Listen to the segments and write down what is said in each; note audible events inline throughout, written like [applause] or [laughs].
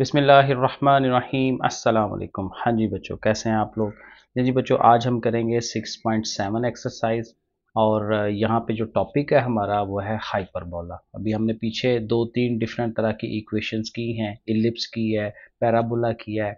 बिसमीम् अल्लाम हाँ जी बच्चों कैसे हैं आप लोग जी हाँ जी बच्चों आज हम करेंगे 6.7 एक्सरसाइज और यहाँ पे जो टॉपिक है हमारा वो है हाइपरबोला अभी हमने पीछे दो तीन डिफरेंट तरह की इक्वेशंस की हैं इलिप्स की है पैराबोला की है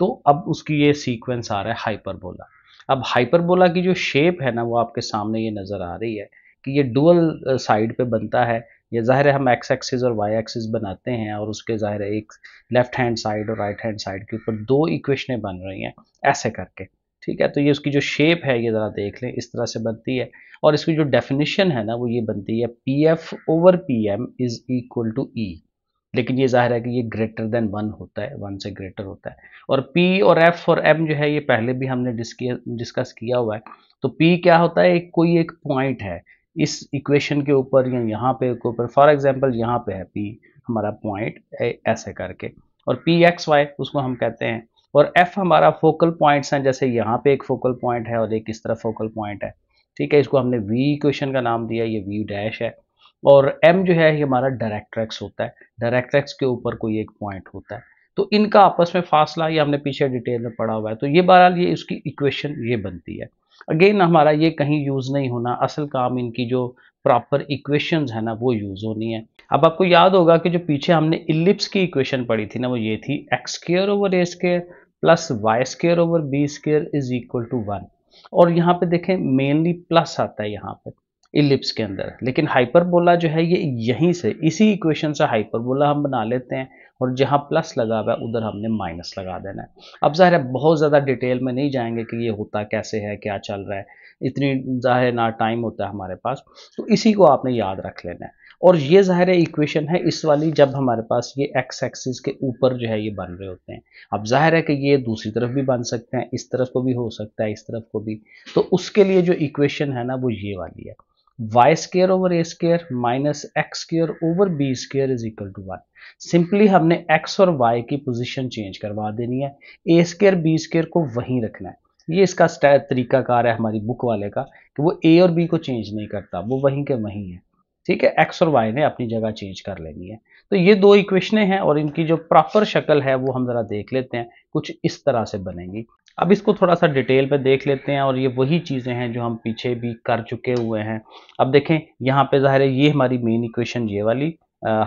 तो अब उसकी ये सीक्वेंस आ रहा है हाइपरबोला अब हाइपरबोला की जो शेप है ना वो आपके सामने ये नज़र आ रही है कि ये डुअल साइड पर बनता है ये ज़ाहिर है हम एक्स एक्सिस और वाई एक्सिस बनाते हैं और उसके ज़ाहिर है एक लेफ्ट हैंड साइड और राइट हैंड साइड के ऊपर दो इक्वेशनें बन रही हैं ऐसे करके ठीक है तो ये उसकी जो शेप है ये ज़रा देख लें इस तरह से बनती है और इसकी जो डेफिनेशन है ना वो ये बनती है P F over P M is equal to E लेकिन ये जाहिर है कि ये ग्रेटर देन वन होता है वन से ग्रेटर होता है और पी और एफ और एम जो है ये पहले भी हमने डिस्कस किया हुआ है तो पी क्या होता है एक कोई एक पॉइंट है इस इक्वेशन के ऊपर या यहाँ पे के ऊपर फॉर एग्जाम्पल यहाँ पे है पी हमारा पॉइंट ऐसे करके और पी एक्स वाई उसको हम कहते हैं और एफ हमारा फोकल पॉइंट्स हैं जैसे यहाँ पे एक फोकल पॉइंट है और एक इस तरह फोकल पॉइंट है ठीक है इसको हमने वी इक्वेशन का नाम दिया ये वी डैश है और एम जो है ये हमारा डायरेक्ट्रैक्स होता है डायरेक्ट्रैक्स के ऊपर कोई एक पॉइंट होता है तो इनका आपस में फासला ये हमने पीछे डिटेल में पढ़ा हुआ है तो ये बहरहाल ये इसकी इक्वेशन ये बनती है अगेन हमारा ये कहीं यूज़ नहीं होना असल काम इनकी जो प्रॉपर इक्वेशंस है ना वो यूज़ होनी है अब आपको याद होगा कि जो पीछे हमने इलिप्स की इक्वेशन पढ़ी थी ना वो ये थी X square over A square plus Y square over B square is equal to one और यहाँ पे देखें मेनली प्लस आता है यहाँ पे इलिप्स के अंदर लेकिन हाइपरबोला जो है ये यहीं से इसी इक्वेशन से हाइपरबोला हम बना लेते हैं और जहाँ प्लस लगा हुआ है उधर हमने माइनस लगा देना है अब ज़ाहिर है बहुत ज़्यादा डिटेल में नहीं जाएंगे कि ये होता कैसे है क्या चल रहा है इतनी ज़ाहिर ना टाइम होता है हमारे पास तो इसी को आपने याद रख लेना है और ये ज़ाहिर है इक्वेशन है इस वाली जब हमारे पास ये एक्स एक्सिस के ऊपर जो है ये बन रहे होते हैं अब ज़ाहिर है कि ये दूसरी तरफ भी बन सकते हैं इस तरफ को भी हो सकता है इस तरफ को भी तो उसके लिए जो इक्वेशन है ना वो ये वाली है Y square over A square minus X square over B square is equal to one simply हमने एक्स और वाई की पोजिशन चेंज करवा देनी है ए स्केयर बी स्केयर को वहीं रखना है ये इसका तरीकाकार है हमारी बुक वाले का कि वो ए और बी को चेंज नहीं करता वो वहीं के वहीं है ठीक है एक्स और वाई ने अपनी जगह चेंज कर लेनी है तो ये दो इक्वेशनें हैं और इनकी जो प्रॉपर शक्ल है वो हम ज़रा देख लेते हैं कुछ इस तरह से बनेंगी अब इसको थोड़ा सा डिटेल पे देख लेते हैं और ये वही चीज़ें हैं जो हम पीछे भी कर चुके हुए हैं अब देखें यहाँ पे ज़ाहिर है ये हमारी मेन इक्वेशन ये वाली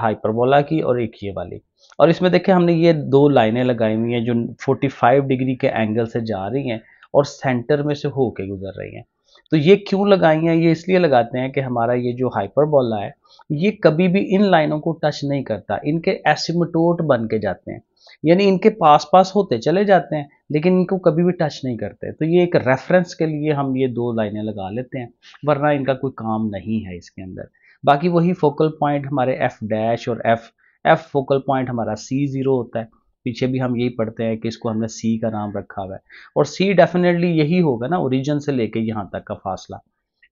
हाइपरबोला की और एक ये वाली और इसमें देखें हमने ये दो लाइनें लगाई हुई हैं जो 45 डिग्री के एंगल से जा रही हैं और सेंटर में से होके गुजर रही हैं तो ये क्यों लगाई हैं ये इसलिए लगाते हैं कि हमारा ये जो हाइपरबोला है ये कभी भी इन लाइनों को टच नहीं करता इनके एसिमटोट बन के जाते हैं यानी इनके पास पास होते चले जाते हैं लेकिन इनको कभी भी टच नहीं करते तो ये एक रेफरेंस के लिए हम ये दो लाइनें लगा लेते हैं वरना इनका कोई काम नहीं है इसके अंदर बाकी वही फोकल पॉइंट हमारे एफ डैश और एफ एफ फोकल पॉइंट हमारा सी ज़ीरो होता है पीछे भी हम यही पढ़ते हैं कि इसको हमने सी का नाम रखा हुआ है और सी डेफिनेटली यही होगा ना ओरिजिन से लेके यहाँ तक का फासला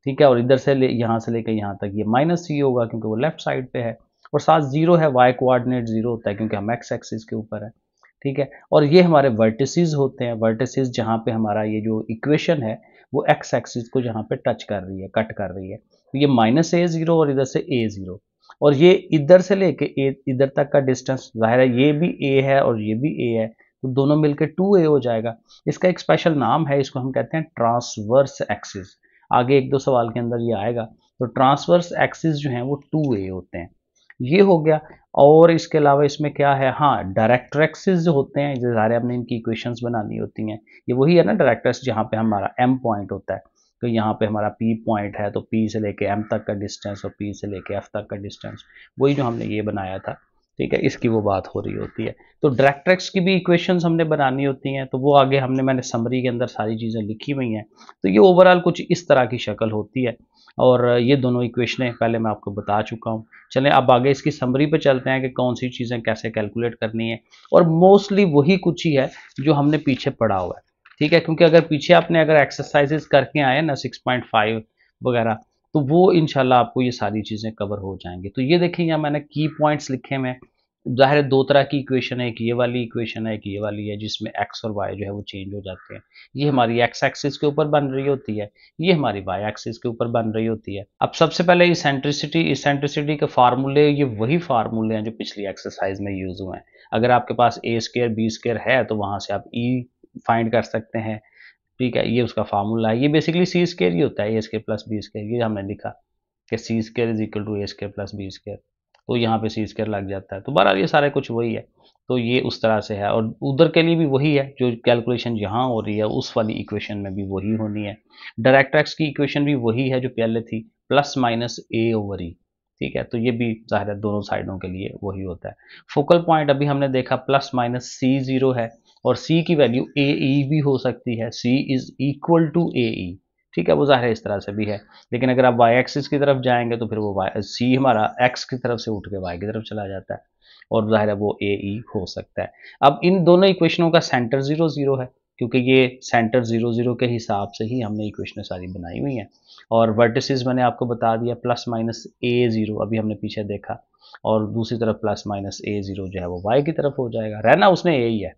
ठीक है और इधर से ले यहाँ से लेकर यहाँ तक ये माइनस सी होगा क्योंकि वो लेफ्ट साइड पे है और साथ जीरो है वाई कोआर्डिनेट जीरो होता है क्योंकि हम एक्स एक्सिस के ऊपर है ठीक है और ये हमारे वर्टिसज होते हैं वर्टिसज जहाँ पे हमारा ये जो इक्वेशन है वो एक्स एक्सिस को जहाँ पे टच कर रही है कट कर रही है तो ये माइनस ए ज़ीरो और इधर से ए ज़ीरो और ये इधर से लेके इधर तक का डिस्टेंस जाहिर है ये भी ए है और ये भी ए है तो दोनों मिलके टू ए हो जाएगा इसका एक स्पेशल नाम है इसको हम कहते हैं ट्रांसवर्स एक्सिस आगे एक दो सवाल के अंदर ये आएगा तो ट्रांसवर्स एक्सिस जो है वो टू ए होते हैं ये हो गया और इसके अलावा इसमें क्या है हाँ डायरेक्ट्रेक्सिस जो होते हैं जो सारे हमने इनकी इक्वेशंस बनानी होती हैं ये वही है ना डायरेक्ट्रेक्स जहाँ पे हमारा एम पॉइंट होता है तो यहाँ पे हमारा P पॉइंट है तो P से लेके M तक का डिस्टेंस और P से लेके F तक का डिस्टेंस वही जो हमने ये बनाया था ठीक है इसकी वो बात हो रही होती है तो डायरेक्ट्रेक्स की भी इक्वेशंस हमने बनानी होती हैं तो वो आगे हमने मैंने समरी के अंदर सारी चीज़ें लिखी हुई हैं तो ये ओवरऑल कुछ इस तरह की शक्ल होती है और ये दोनों इक्वेशनें पहले मैं आपको बता चुका हूँ चलें अब आगे इसकी समरी पे चलते हैं कि कौन सी चीज़ें कैसे कैलकुलेट करनी है और मोस्टली वही कुछ ही है जो हमने पीछे पढ़ा हुआ है ठीक है क्योंकि अगर पीछे आपने अगर एक्सरसाइजेस करके आए ना सिक्स पॉइंट फाइव वगैरह तो वो इनशाला आपको ये सारी चीज़ें कवर हो जाएंगी तो ये देखें यहाँ मैंने की पॉइंट्स लिखे हुए जाहिर दो तरह की इक्वेशन है एक ये वाली इक्वेशन है एक ये वाली है जिसमें एक्स और वाई जो है वो चेंज हो जाते हैं ये हमारी एक्स एक्सिस के ऊपर बन रही होती है ये हमारी वाई एक्सिस के ऊपर बन रही होती है अब सबसे पहले इसेंट्रिसिटी इसेंट्रिसिटी के फार्मूले ये वही फार्मूले हैं जो पिछली एक्सरसाइज में यूज हुए हैं अगर आपके पास ए स्केयर बी स्केयर है तो वहाँ से आप ई e, फाइंड कर सकते हैं ठीक है ये उसका फार्मूला है ये बेसिकली सी स्केयर ही होता है A square plus B square ये हमने लिखा कि C square is equal to A square plus B square तो यहाँ पे सी स्केयर लग जाता है तो बहरहाल ये सारे कुछ वही है तो ये उस तरह से है और उधर के लिए भी वही है जो कैलकुलेशन यहाँ हो रही है उस वाली इक्वेशन में भी वही होनी है डायरेक्ट एक्स की इक्वेशन भी वही है जो पहले थी plus minus A over E ठीक है तो ये भी जाहिर है दोनों साइडों के लिए वही होता है फोकल पॉइंट अभी हमने देखा प्लस माइनस सी जीरो है और सी की वैल्यू ए ई भी हो सकती है C is equal to A E ठीक है वो ज़ाहिर इस तरह से भी है लेकिन अगर आप वाई एक्सिस की तरफ जाएंगे तो फिर वो वाई सी हमारा एक्स की तरफ से उठ के वाई की तरफ चला जाता है और ज़ाहिर है वो ए ई e हो सकता है अब इन दोनों इक्वेशनों का सेंटर ज़ीरो ज़ीरो है क्योंकि ये सेंटर ज़ीरो ज़ीरो के हिसाब से ही हमने इक्वेशनें सारी बनाई हुई हैं और वर्टिसेस मैंने आपको बता दिया प्लस माइनस ए ज़ीरो अभी हमने पीछे देखा और दूसरी तरफ प्लस माइनस ए ज़ीरो जो है वो वाई की तरफ हो जाएगा रहना उसने ए ही e है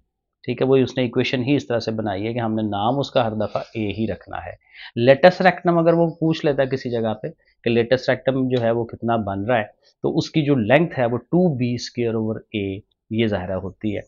ठीक है वही उसने इक्वेशन ही इस तरह से बनाई है कि हमने नाम उसका हर दफ़ा ए ही रखना है लेटेस्ट रेक्टम अगर वो पूछ लेता है किसी जगह पे कि लेटेस्ट रेक्टम जो है वो कितना बन रहा है तो उसकी जो लेंथ है वो two B square over A ये ज़ाहरा होती है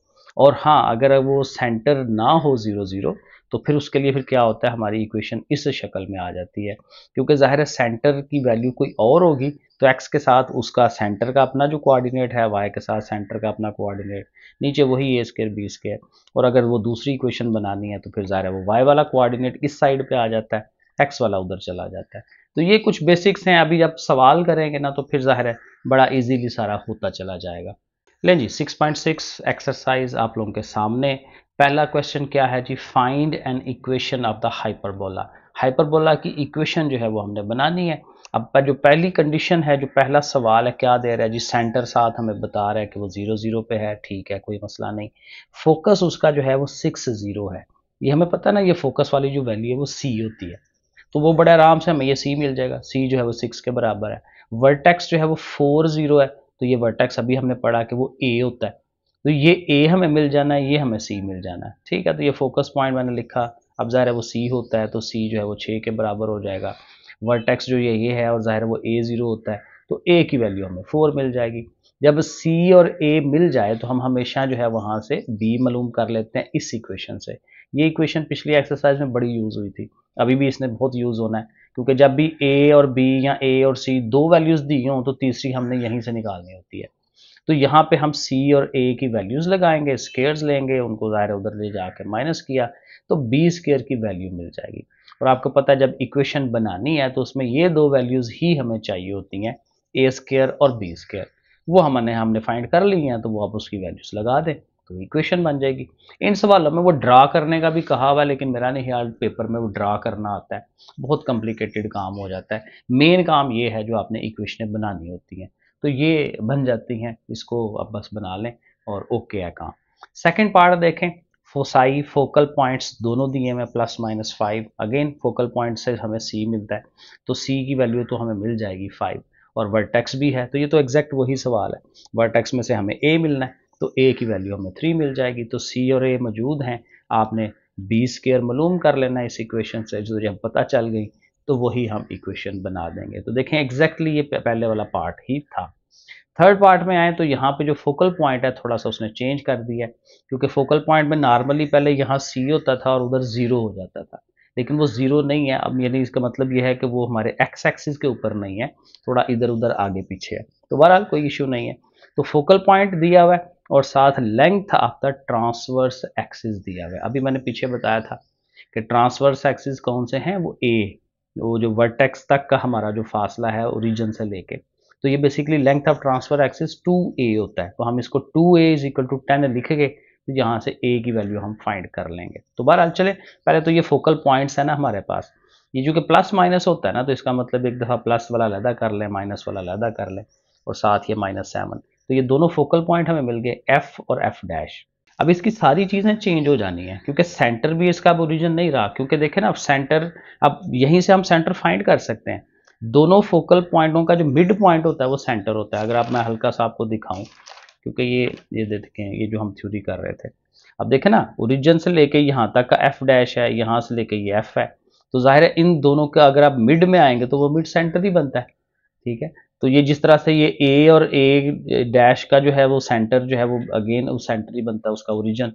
और हाँ अगर वो सेंटर ना हो ज़ीरो ज़ीरो तो फिर उसके लिए फिर क्या होता है हमारी इक्वेशन इस शक्ल में आ जाती है क्योंकि ज़ाहिर है सेंटर की वैल्यू कोई और होगी तो एक्स के साथ उसका सेंटर का अपना जो कोऑर्डिनेट है वाई के साथ सेंटर का अपना कोऑर्डिनेट नीचे वही ए स्केयर बी स्केयर और अगर वो दूसरी इक्वेशन बनानी है तो फिर ज़ाहिर है वो वाई वाला कोऑर्डिनेट इस साइड पर आ जाता है एक्स वाला उधर चला जाता है तो ये कुछ बेसिक्स हैं अभी जब सवाल करेंगे ना तो फिर ज़ाहिर है बड़ा ईजीली सारा होता चला जाएगा लें जी 6.6 एक्सरसाइज आप लोगों के सामने पहला क्वेश्चन क्या है जी find an equation of the hyperbola hyperbola की इक्वेशन जो है वो हमने बनानी है अब जो पहली कंडीशन है जो पहला सवाल है क्या दे रहा है जी सेंटर साथ हमें बता रहा है कि वो ज़ीरो ज़ीरो पे है ठीक है कोई मसला नहीं फोकस उसका जो है वो सिक्स ज़ीरो है ये हमें पता ना ये फोकस वाली जो वैल्यू है वो सी होती है तो वो बड़े आराम से हमें ये सी मिल जाएगा सी जो है वो सिक्स के बराबर है वर्टेक्स जो है वो फोर ज़ीरो है तो ये वर्टेक्स अभी हमने पढ़ा कि वो ए होता है तो ये ए हमें मिल जाना है ये हमें सी मिल जाना है ठीक है तो ये फोकस पॉइंट मैंने लिखा अब ज़ाहिर है वो सी होता है तो सी जो है वो छः के बराबर हो जाएगा वर्टेक्स जो ये ये है और ज़ाहिर है वो ए ज़ीरो होता है तो ए की वैल्यू हमें फोर मिल जाएगी जब सी और ए मिल जाए तो हम हमेशा जो है वहाँ से बी मालूम कर लेते हैं इस इक्वेशन से ये इक्वेशन पिछली एक्सरसाइज में बड़ी यूज़ हुई थी अभी भी इसने बहुत यूज़ होना है क्योंकि जब भी ए और बी या ए और सी दो वैल्यूज़ दी हों तो तीसरी हमने यहीं से निकालनी होती है तो यहाँ पे हम C और A की वैल्यूज़ लगाएंगे स्केयर्स लेंगे उनको ज़ाहिर उधर ले जाके माइनस किया तो B स्केयर की वैल्यू मिल जाएगी और आपको पता है जब इक्वेशन बनानी है तो उसमें ये दो वैल्यूज़ ही हमें चाहिए होती हैं ए स्केयर और बी स्केयर वो हमने हमने फाइंड कर ली हैं तो वो आप उसकी वैल्यूज़ लगा दें तो इक्वेशन बन जाएगी इन सवालों में वो ड्रा करने का भी कहा हुआ है लेकिन मेरा नहीं ख्याल पेपर में वो ड्रा करना आता है बहुत कॉम्प्लिकेटेड काम हो जाता है मेन काम ये है जो आपने इक्वेशनें बनानी होती हैं तो ये बन जाती हैं इसको आप बस बना लें और ओके है काम सेकेंड पार्ट देखें फोसाई फोकल पॉइंट्स दोनों दिए हमें plus minus five again focal point से हमें सी मिलता है तो सी की वैल्यू तो हमें मिल जाएगी फाइव और वर्टेक्स भी है तो ये तो एग्जैक्ट वही सवाल है वर्टेक्स में से हमें ए मिलना है तो ए की वैल्यू हमें थ्री मिल जाएगी तो सी और ए मौजूद हैं आपने बी स्केयर मालूम कर लेना इस इक्वेशन से जो जब पता चल गई तो वही हम इक्वेशन बना देंगे तो देखें एग्जैक्टली exactly ये पहले वाला पार्ट ही था थर्ड पार्ट में आए तो यहाँ पे जो फोकल पॉइंट है थोड़ा सा उसने चेंज कर दिया है क्योंकि फोकल पॉइंट में नॉर्मली पहले यहाँ सी होता था और उधर ज़ीरो हो जाता था लेकिन वो ज़ीरो नहीं है अब यानी इसका मतलब यह है कि वो हमारे एक्स एक्सिस के ऊपर नहीं है थोड़ा इधर उधर आगे पीछे है तो बहरहाल कोई इशू नहीं है तो फोकल पॉइंट दिया हुआ है और साथ लेंथ आपका ट्रांसवर्स एक्सिस दिया हुआ है अभी मैंने पीछे बताया था कि ट्रांसवर्स एक्सिस कौन से हैं वो ए वो जो वर्टेक्स तक का हमारा जो फासला है ओरिजन से लेके तो ये basically length of transfer axis two A होता है तो हम इसको two A is equal to ten लिखेंगे तो यहाँ से ए की वैल्यू हम फाइंड कर लेंगे तो बहरहाल चले पहले तो ये फोकल पॉइंट्स है ना हमारे पास ये जो कि प्लस माइनस होता है ना तो इसका मतलब एक दफ़ा प्लस वाला लहदा कर लें माइनस वाला लहदा कर लें और साथ ये माइनस सेवन तो ये दोनों फोकल पॉइंट हमें मिल गए एफ और एफ डैश अब इसकी सारी चीज़ें चेंज हो जानी है क्योंकि सेंटर भी इसका अब ओरिजिन नहीं रहा क्योंकि देखें ना अब सेंटर अब यहीं से हम सेंटर फाइंड कर सकते हैं दोनों फोकल पॉइंटों का जो मिड पॉइंट होता है वो सेंटर होता है अगर आप मैं हल्का सा आपको दिखाऊं क्योंकि ये ये देखें ये जो हम थ्योरी कर रहे थे अब देखें ना ओरिजिन से लेके यहाँ तक का एफ डैश है यहाँ से लेके ये एफ है तो जाहिर है इन दोनों का अगर आप मिड में आएंगे तो वो मिड सेंटर ही बनता है ठीक है तो ये जिस तरह से ये ए और ए डैश का जो है वो सेंटर जो है वो अगेन उस सेंटर ही बनता है उसका ओरिजन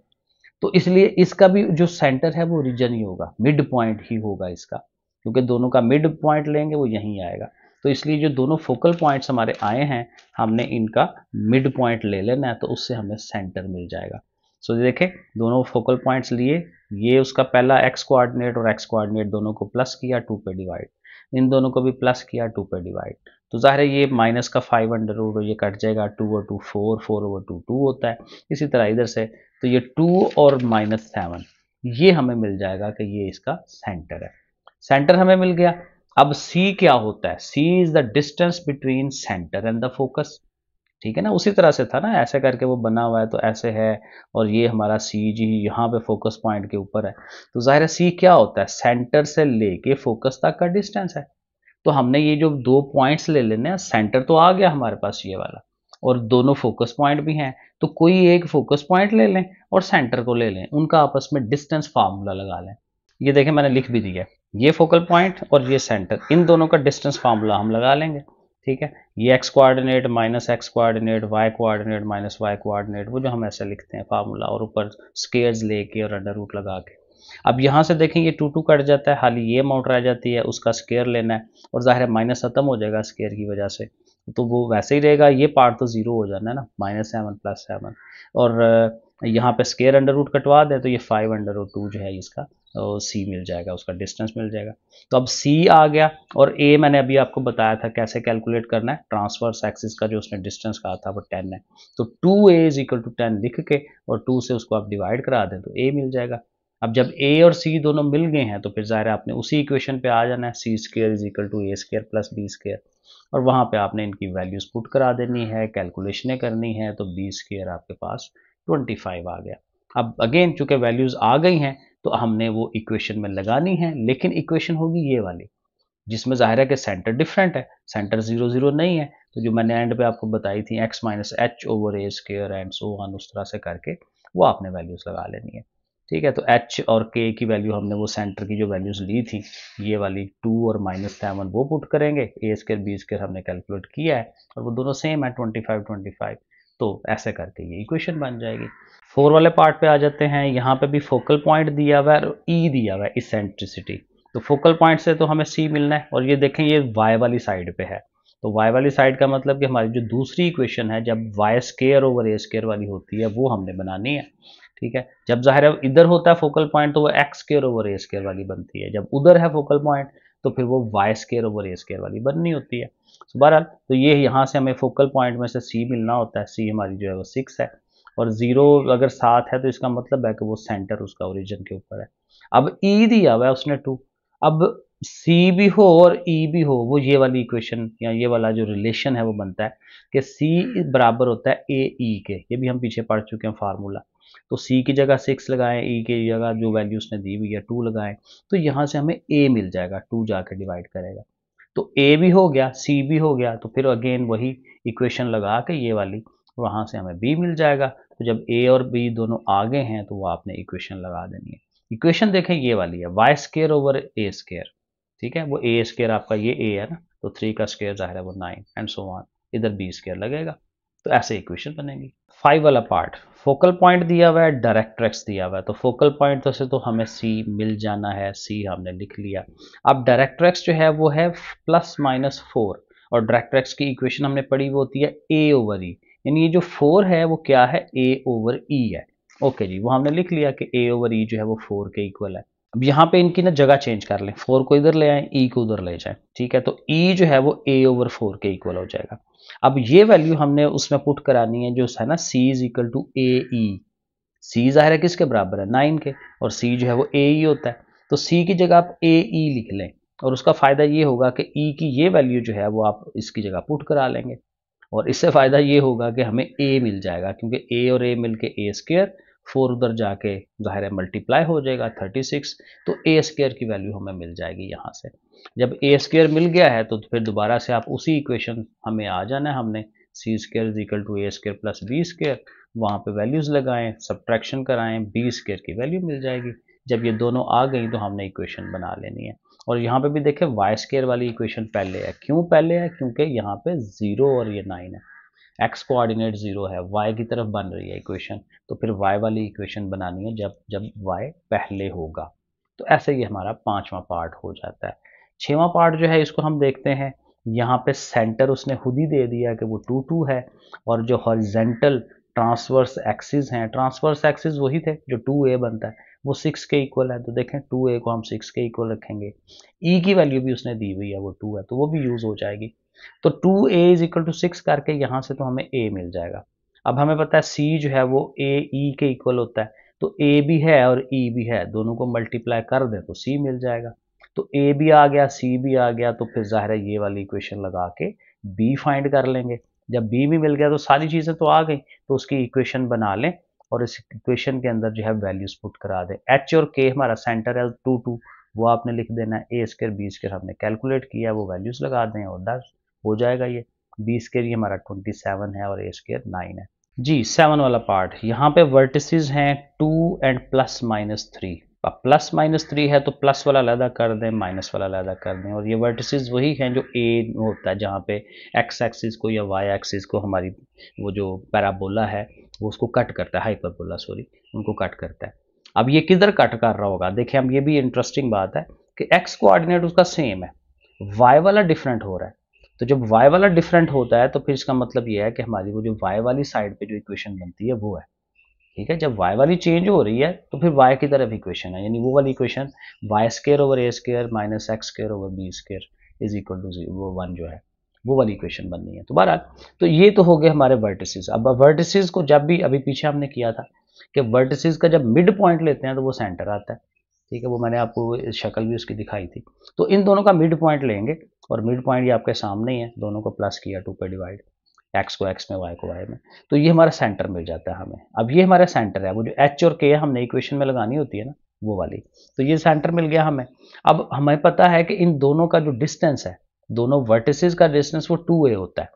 तो इसलिए इसका भी जो सेंटर है वो ओरिजन ही होगा मिड पॉइंट ही होगा इसका क्योंकि दोनों का मिड पॉइंट लेंगे वो यहीं आएगा तो इसलिए जो दोनों फोकल पॉइंट्स हमारे आए हैं हमने इनका मिड पॉइंट ले लेना है तो उससे हमें सेंटर मिल जाएगा सो so, देखें दोनों फोकल पॉइंट्स लिए ये उसका पहला एक्स कोऑर्डिनेट और एक्स कोऑर्डिनेट दोनों को प्लस किया टू पे डिवाइड इन दोनों को भी प्लस किया टू पे डिवाइड तो ज़ाहिर है ये माइनस का फाइव अंडर रूट और ये कट जाएगा टू और two four four over two two होता है इसी तरह इधर से तो ये टू और माइनस सेवन ये हमें मिल जाएगा कि ये इसका सेंटर है सेंटर हमें मिल गया अब सी क्या होता है C is the distance between centre and the focus ठीक है ना उसी तरह से था ना ऐसे करके वो बना हुआ है तो ऐसे है और ये हमारा सी जी यहाँ पे फोकस पॉइंट के ऊपर है तो जाहिर है सी क्या होता है सेंटर से लेके फोकस तक का डिस्टेंस है तो हमने ये जो दो पॉइंट्स ले लेने हैं सेंटर तो आ गया हमारे पास ये वाला और दोनों फोकस पॉइंट भी हैं तो कोई एक फोकस पॉइंट ले लें और सेंटर को ले लें उनका आपस में डिस्टेंस फार्मूला लगा लें ये देखें मैंने लिख भी दिया ये फोकल पॉइंट और ये सेंटर इन दोनों का डिस्टेंस फार्मूला हम लगा लेंगे ठीक है ये X coordinate minus X coordinate Y coordinate minus Y coordinate वो जो हम ऐसे लिखते हैं फार्मूला और ऊपर स्केयर्स लेके और अंडर रूट लगा के अब यहाँ से देखें ये टू टू कट जाता है हाली ये अमाउंट रह जाती है उसका स्केयर लेना है और ज़ाहिर माइनस ख़त्म हो जाएगा स्केयर की वजह से तो वो वैसे ही रहेगा ये पार्ट तो ज़ीरो हो जाना है ना माइनस सेवन प्लस सेवन और यहाँ पे स्केयर अंडर रूट कटवा दें तो ये फाइव अंडर रूट टू जो है इसका सी मिल जाएगा उसका डिस्टेंस मिल जाएगा तो अब सी आ गया और ए मैंने अभी आपको बताया था कैसे कैलकुलेट करना है ट्रांसफर्स एक्सिस का जो उसने डिस्टेंस कहा था वो टेन है तो two A is equal to ten लिख के और टू से उसको आप डिवाइड करा दें तो ए मिल जाएगा अब जब ए और सी दोनों मिल गए हैं तो फिर ज़ाहिर है आपने उसी इक्वेशन पे आ जाना है C square is equal to A square plus B square और वहाँ पे आपने इनकी वैल्यूज़ पुट करा देनी है कैलकुलेशनें करनी है तो बी स्केयर आपके पास 25 आ गया अब अगेन चूँकि वैल्यूज़ आ गई हैं तो हमने वो इक्वेशन में लगानी है लेकिन इक्वेशन होगी ये वाली जिसमें ज़ाहिर है कि सेंटर डिफरेंट है सेंटर जीरो जीरो नहीं है तो जो मैंने एंड पे आपको बताई थी X minus H over A square and so one उस तरह से करके वो आपने वैल्यूज़ लगा लेनी है ठीक है तो एच और के की वैल्यू हमने वो सेंटर की जो वैल्यूज ली थी ये वाली टू और माइनस सेवन वो पुट करेंगे ए स्केयर बी स्केयर हमने कैलकुलेट किया है और वो दोनों सेम है ट्वेंटी फाइव ट्वेंटी फाइव तो ऐसे करके ये इक्वेशन बन जाएगी फोर वाले पार्ट पे आ जाते हैं यहाँ पे भी फोकल पॉइंट दिया हुआ है और ई e दिया हुआ है इसेंट्रिसिटी तो फोकल पॉइंट से तो हमें सी मिलना है और ये देखें ये वाई वाली साइड पे है तो वाई वाली साइड का मतलब कि हमारी जो दूसरी इक्वेशन है जब Y square over A square वाली होती है वो हमने बनानी है ठीक है जब जाहिर है इधर होता है फोकल पॉइंट तो वो X square over A square वाली बनती है जब उधर है फोकल पॉइंट तो फिर वो Y square over A square वाली बननी होती है so, बहरहाल तो ये यहाँ से हमें फोकल पॉइंट में से सी मिलना होता है सी हमारी जो है वो सिक्स है और ज़ीरो अगर सात है तो इसका मतलब है कि वो सेंटर उसका ओरिजिन के ऊपर है अब ई e दिया हुआ है उसने टू अब सी भी हो और ई e भी हो वो ये वाली इक्वेशन या ये वाला जो रिलेशन है वो बनता है कि सी बराबर होता है ए ई e के ये भी हम पीछे पढ़ चुके हैं फार्मूला तो सी की जगह सिक्स लगाएं ई e की जगह जो वैल्यू उसने दी हुई है टू लगाएं तो यहाँ से हमें ए मिल जाएगा टू जाके डिवाइड करेगा तो ए भी हो गया सी भी हो गया तो फिर अगेन वही इक्वेशन लगा के ये वाली वहाँ से हमें बी मिल जाएगा तो जब ए और बी दोनों आगे हैं तो वो आपने इक्वेशन लगा देनी है इक्वेशन देखें ये वाली है Y square over A square ठीक है वो ए स्केयर आपका ये ए है ना तो थ्री का स्केयर जाहिर है वो नाइन एंड सो वन इधर बी स्केयर लगेगा तो ऐसे इक्वेशन बनेगी फाइव वाला पार्ट फोकल पॉइंट दिया हुआ है डायरेक्ट्रेक्स दिया हुआ है तो फोकल पॉइंट तो से तो हमें सी मिल जाना है सी हमने लिख लिया अब डायरेक्ट्रेक्स जो है वो है प्लस माइनस फोर और डायरेक्ट्रेक्स की इक्वेशन हमने पढ़ी वो होती है ए ओवर ई यानी ये जो फोर है वो क्या है ए ओवर ई है ओके जी वो हमने लिख लिया कि ए ओवर ई जो है वो फोर के इक्वल है अब यहाँ पे इनकी ना जगह चेंज कर लें फोर को इधर ले आए ई e को उधर ले जाए ठीक है तो ई e जो है वो ए ओवर फोर के इक्वल हो जाएगा अब ये वैल्यू हमने उसमें पुट करानी है जो है ना C is equal to A E C ज़ाहिर है किसके बराबर है नाइन के और सी जो है वो ए ई e होता है तो सी की जगह आप ए ई e लिख लें और उसका फ़ायदा ये होगा कि ई e की ये वैल्यू जो है वो आप इसकी जगह पुट करा लेंगे और इससे फ़ायदा ये होगा कि हमें ए मिल जाएगा क्योंकि ए और ए मिल के ए स्क्वेयर फोर उधर जाके ज़ाहिर है मल्टीप्लाई हो जाएगा थर्टी सिक्स तो ए स्केयर की वैल्यू हमें मिल जाएगी यहाँ से जब ए स्केयर मिल गया है तो फिर दोबारा से आप उसी इक्वेशन हमें आ जाना है हमने C square is equal to A square plus B square वहाँ पर वैल्यूज़ लगाएं सब्ट्रैक्शन कराएं बी स्केयर की वैल्यू मिल जाएगी जब ये दोनों आ गई तो हमने इक्वेशन बना लेनी है और यहाँ पे भी देखें वाई स्केयर वाली इक्वेशन पहले है क्यों पहले है क्योंकि यहाँ पे ज़ीरो और ये नाइन है एक्स कोऑर्डिनेट ज़ीरो है वाई की तरफ बन रही है इक्वेशन तो फिर वाई वाली इक्वेशन बनानी है जब जब वाई पहले होगा तो ऐसे ही हमारा पाँचवा पार्ट हो जाता है छवा पार्ट जो है इसको हम देखते हैं यहाँ पे सेंटर उसने खुद ही दे दिया कि वो टू टू है और जो हॉरिजेंटल ट्रांसवर्स एक्सिस हैं ट्रांसवर्स एक्सिस वही थे जो टू ए बनता है वो सिक्स के इक्वल है तो देखें टू ए को हम सिक्स के इक्वल रखेंगे ई e की वैल्यू भी उसने दी हुई है वो टू है तो वो भी यूज़ हो जाएगी तो two A is equal to six करके यहाँ से तो हमें ए मिल जाएगा अब हमें पता है सी जो है वो ए ई e के इक्वल होता है तो ए भी है और ई e भी है दोनों को मल्टीप्लाई कर दें तो सी मिल जाएगा तो ए भी आ गया सी भी आ गया तो फिर ज़ाहिर है ये वाली इक्वेशन लगा के बी फाइंड कर लेंगे जब बी भी मिल गया तो सारी चीज़ें तो आ गई तो उसकी इक्वेशन बना लें और इस इक्वेशन के अंदर जो है वैल्यूज पुट करा दें एच और के हमारा सेंटर है टू टू वो आपने लिख देना है ए स्केयर बी स्केयर हमने कैलकुलेट किया वो वैल्यूज लगा दें और दस हो जाएगा ये बी स्केयर ये हमारा ट्वेंटी सेवन है और ए स्केयर नाइन है जी सेवन वाला पार्ट यहाँ पे वर्टिसेस हैं two and plus minus three अब प्लस माइनस थ्री है तो प्लस वाला अलहदा कर दें माइनस वाला अलहदा कर दें और ये वर्टिसेस वही हैं जो ए होता है जहाँ पे एक्स एक्सिस को या वाई एक्सिस को हमारी वो जो पैराबोला है वो उसको कट करता है हाइपरबोला सॉरी उनको कट करता है अब ये किधर कट कर रहा होगा देखिए हम ये भी इंटरेस्टिंग बात है कि एक्स कोऑर्डिनेट उसका सेम है वाई वाला डिफरेंट हो रहा है तो जब y वाला डिफरेंट होता है तो फिर इसका मतलब यह है कि हमारी वो जो y वाली साइड पे जो इक्वेशन बनती है वो है ठीक है जब y वाली चेंज हो रही है तो फिर y की तरफ इक्वेशन है यानी वो वाली equation Y square over A square minus X square over B square is equal to वो वन जो है वो वाली इक्वेशन बननी है तो बहरहाल तो ये तो हो गए हमारे वर्टिसेस अब वर्टिसेस को जब भी अभी पीछे हमने किया था कि वर्टिसेस का जब मिड पॉइंट लेते हैं तो वो सेंटर आता है ठीक है वो मैंने आपको शक्ल भी उसकी दिखाई थी तो इन दोनों का मिड पॉइंट लेंगे और मिड पॉइंट ये आपके सामने ही है दोनों को प्लस किया टू पे डिवाइड एक्स को एक्स में वाई को वाई में तो ये हमारा सेंटर मिल जाता है हमें अब ये हमारा सेंटर है वो जो एच और के हमने इक्वेशन में लगानी होती है ना वो वाली तो ये सेंटर मिल गया हमें अब हमें पता है कि इन दोनों का जो डिस्टेंस है दोनों वर्टिसेस का डिस्टेंस वो टू ए होता है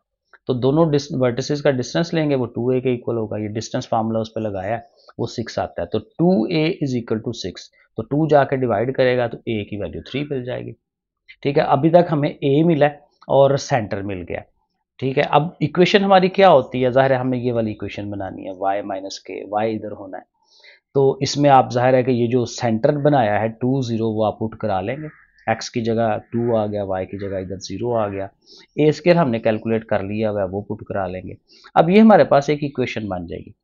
तो दोनों वर्टिसेस का डिस्टेंस लेंगे वो टू ए के इक्वल होगा ये डिस्टेंस फार्मूला उस पर लगाया वो सिक्स आता है तो two A is equal to six तो टू जाके डिवाइड करेगा तो ए की वैल्यू थ्री मिल जाएगी ठीक है अभी तक हमें ए मिला और सेंटर मिल गया ठीक है अब इक्वेशन हमारी क्या होती है ज़ाहिर है हमें ये वाली इक्वेशन बनानी है वाई माइनस के वाई इधर होना है तो इसमें आप ज़ाहिर है कि ये जो सेंटर बनाया है टू ज़ीरो वो आप उठ करा लेंगे एक्स की जगह टू आ गया वाई की जगह इधर जीरो आ गया ए स्केयर हमने कैलकुलेट कर लिया हुआ वो पुट करा लेंगे अब ये हमारे पास एक इक्वेशन बन जाएगी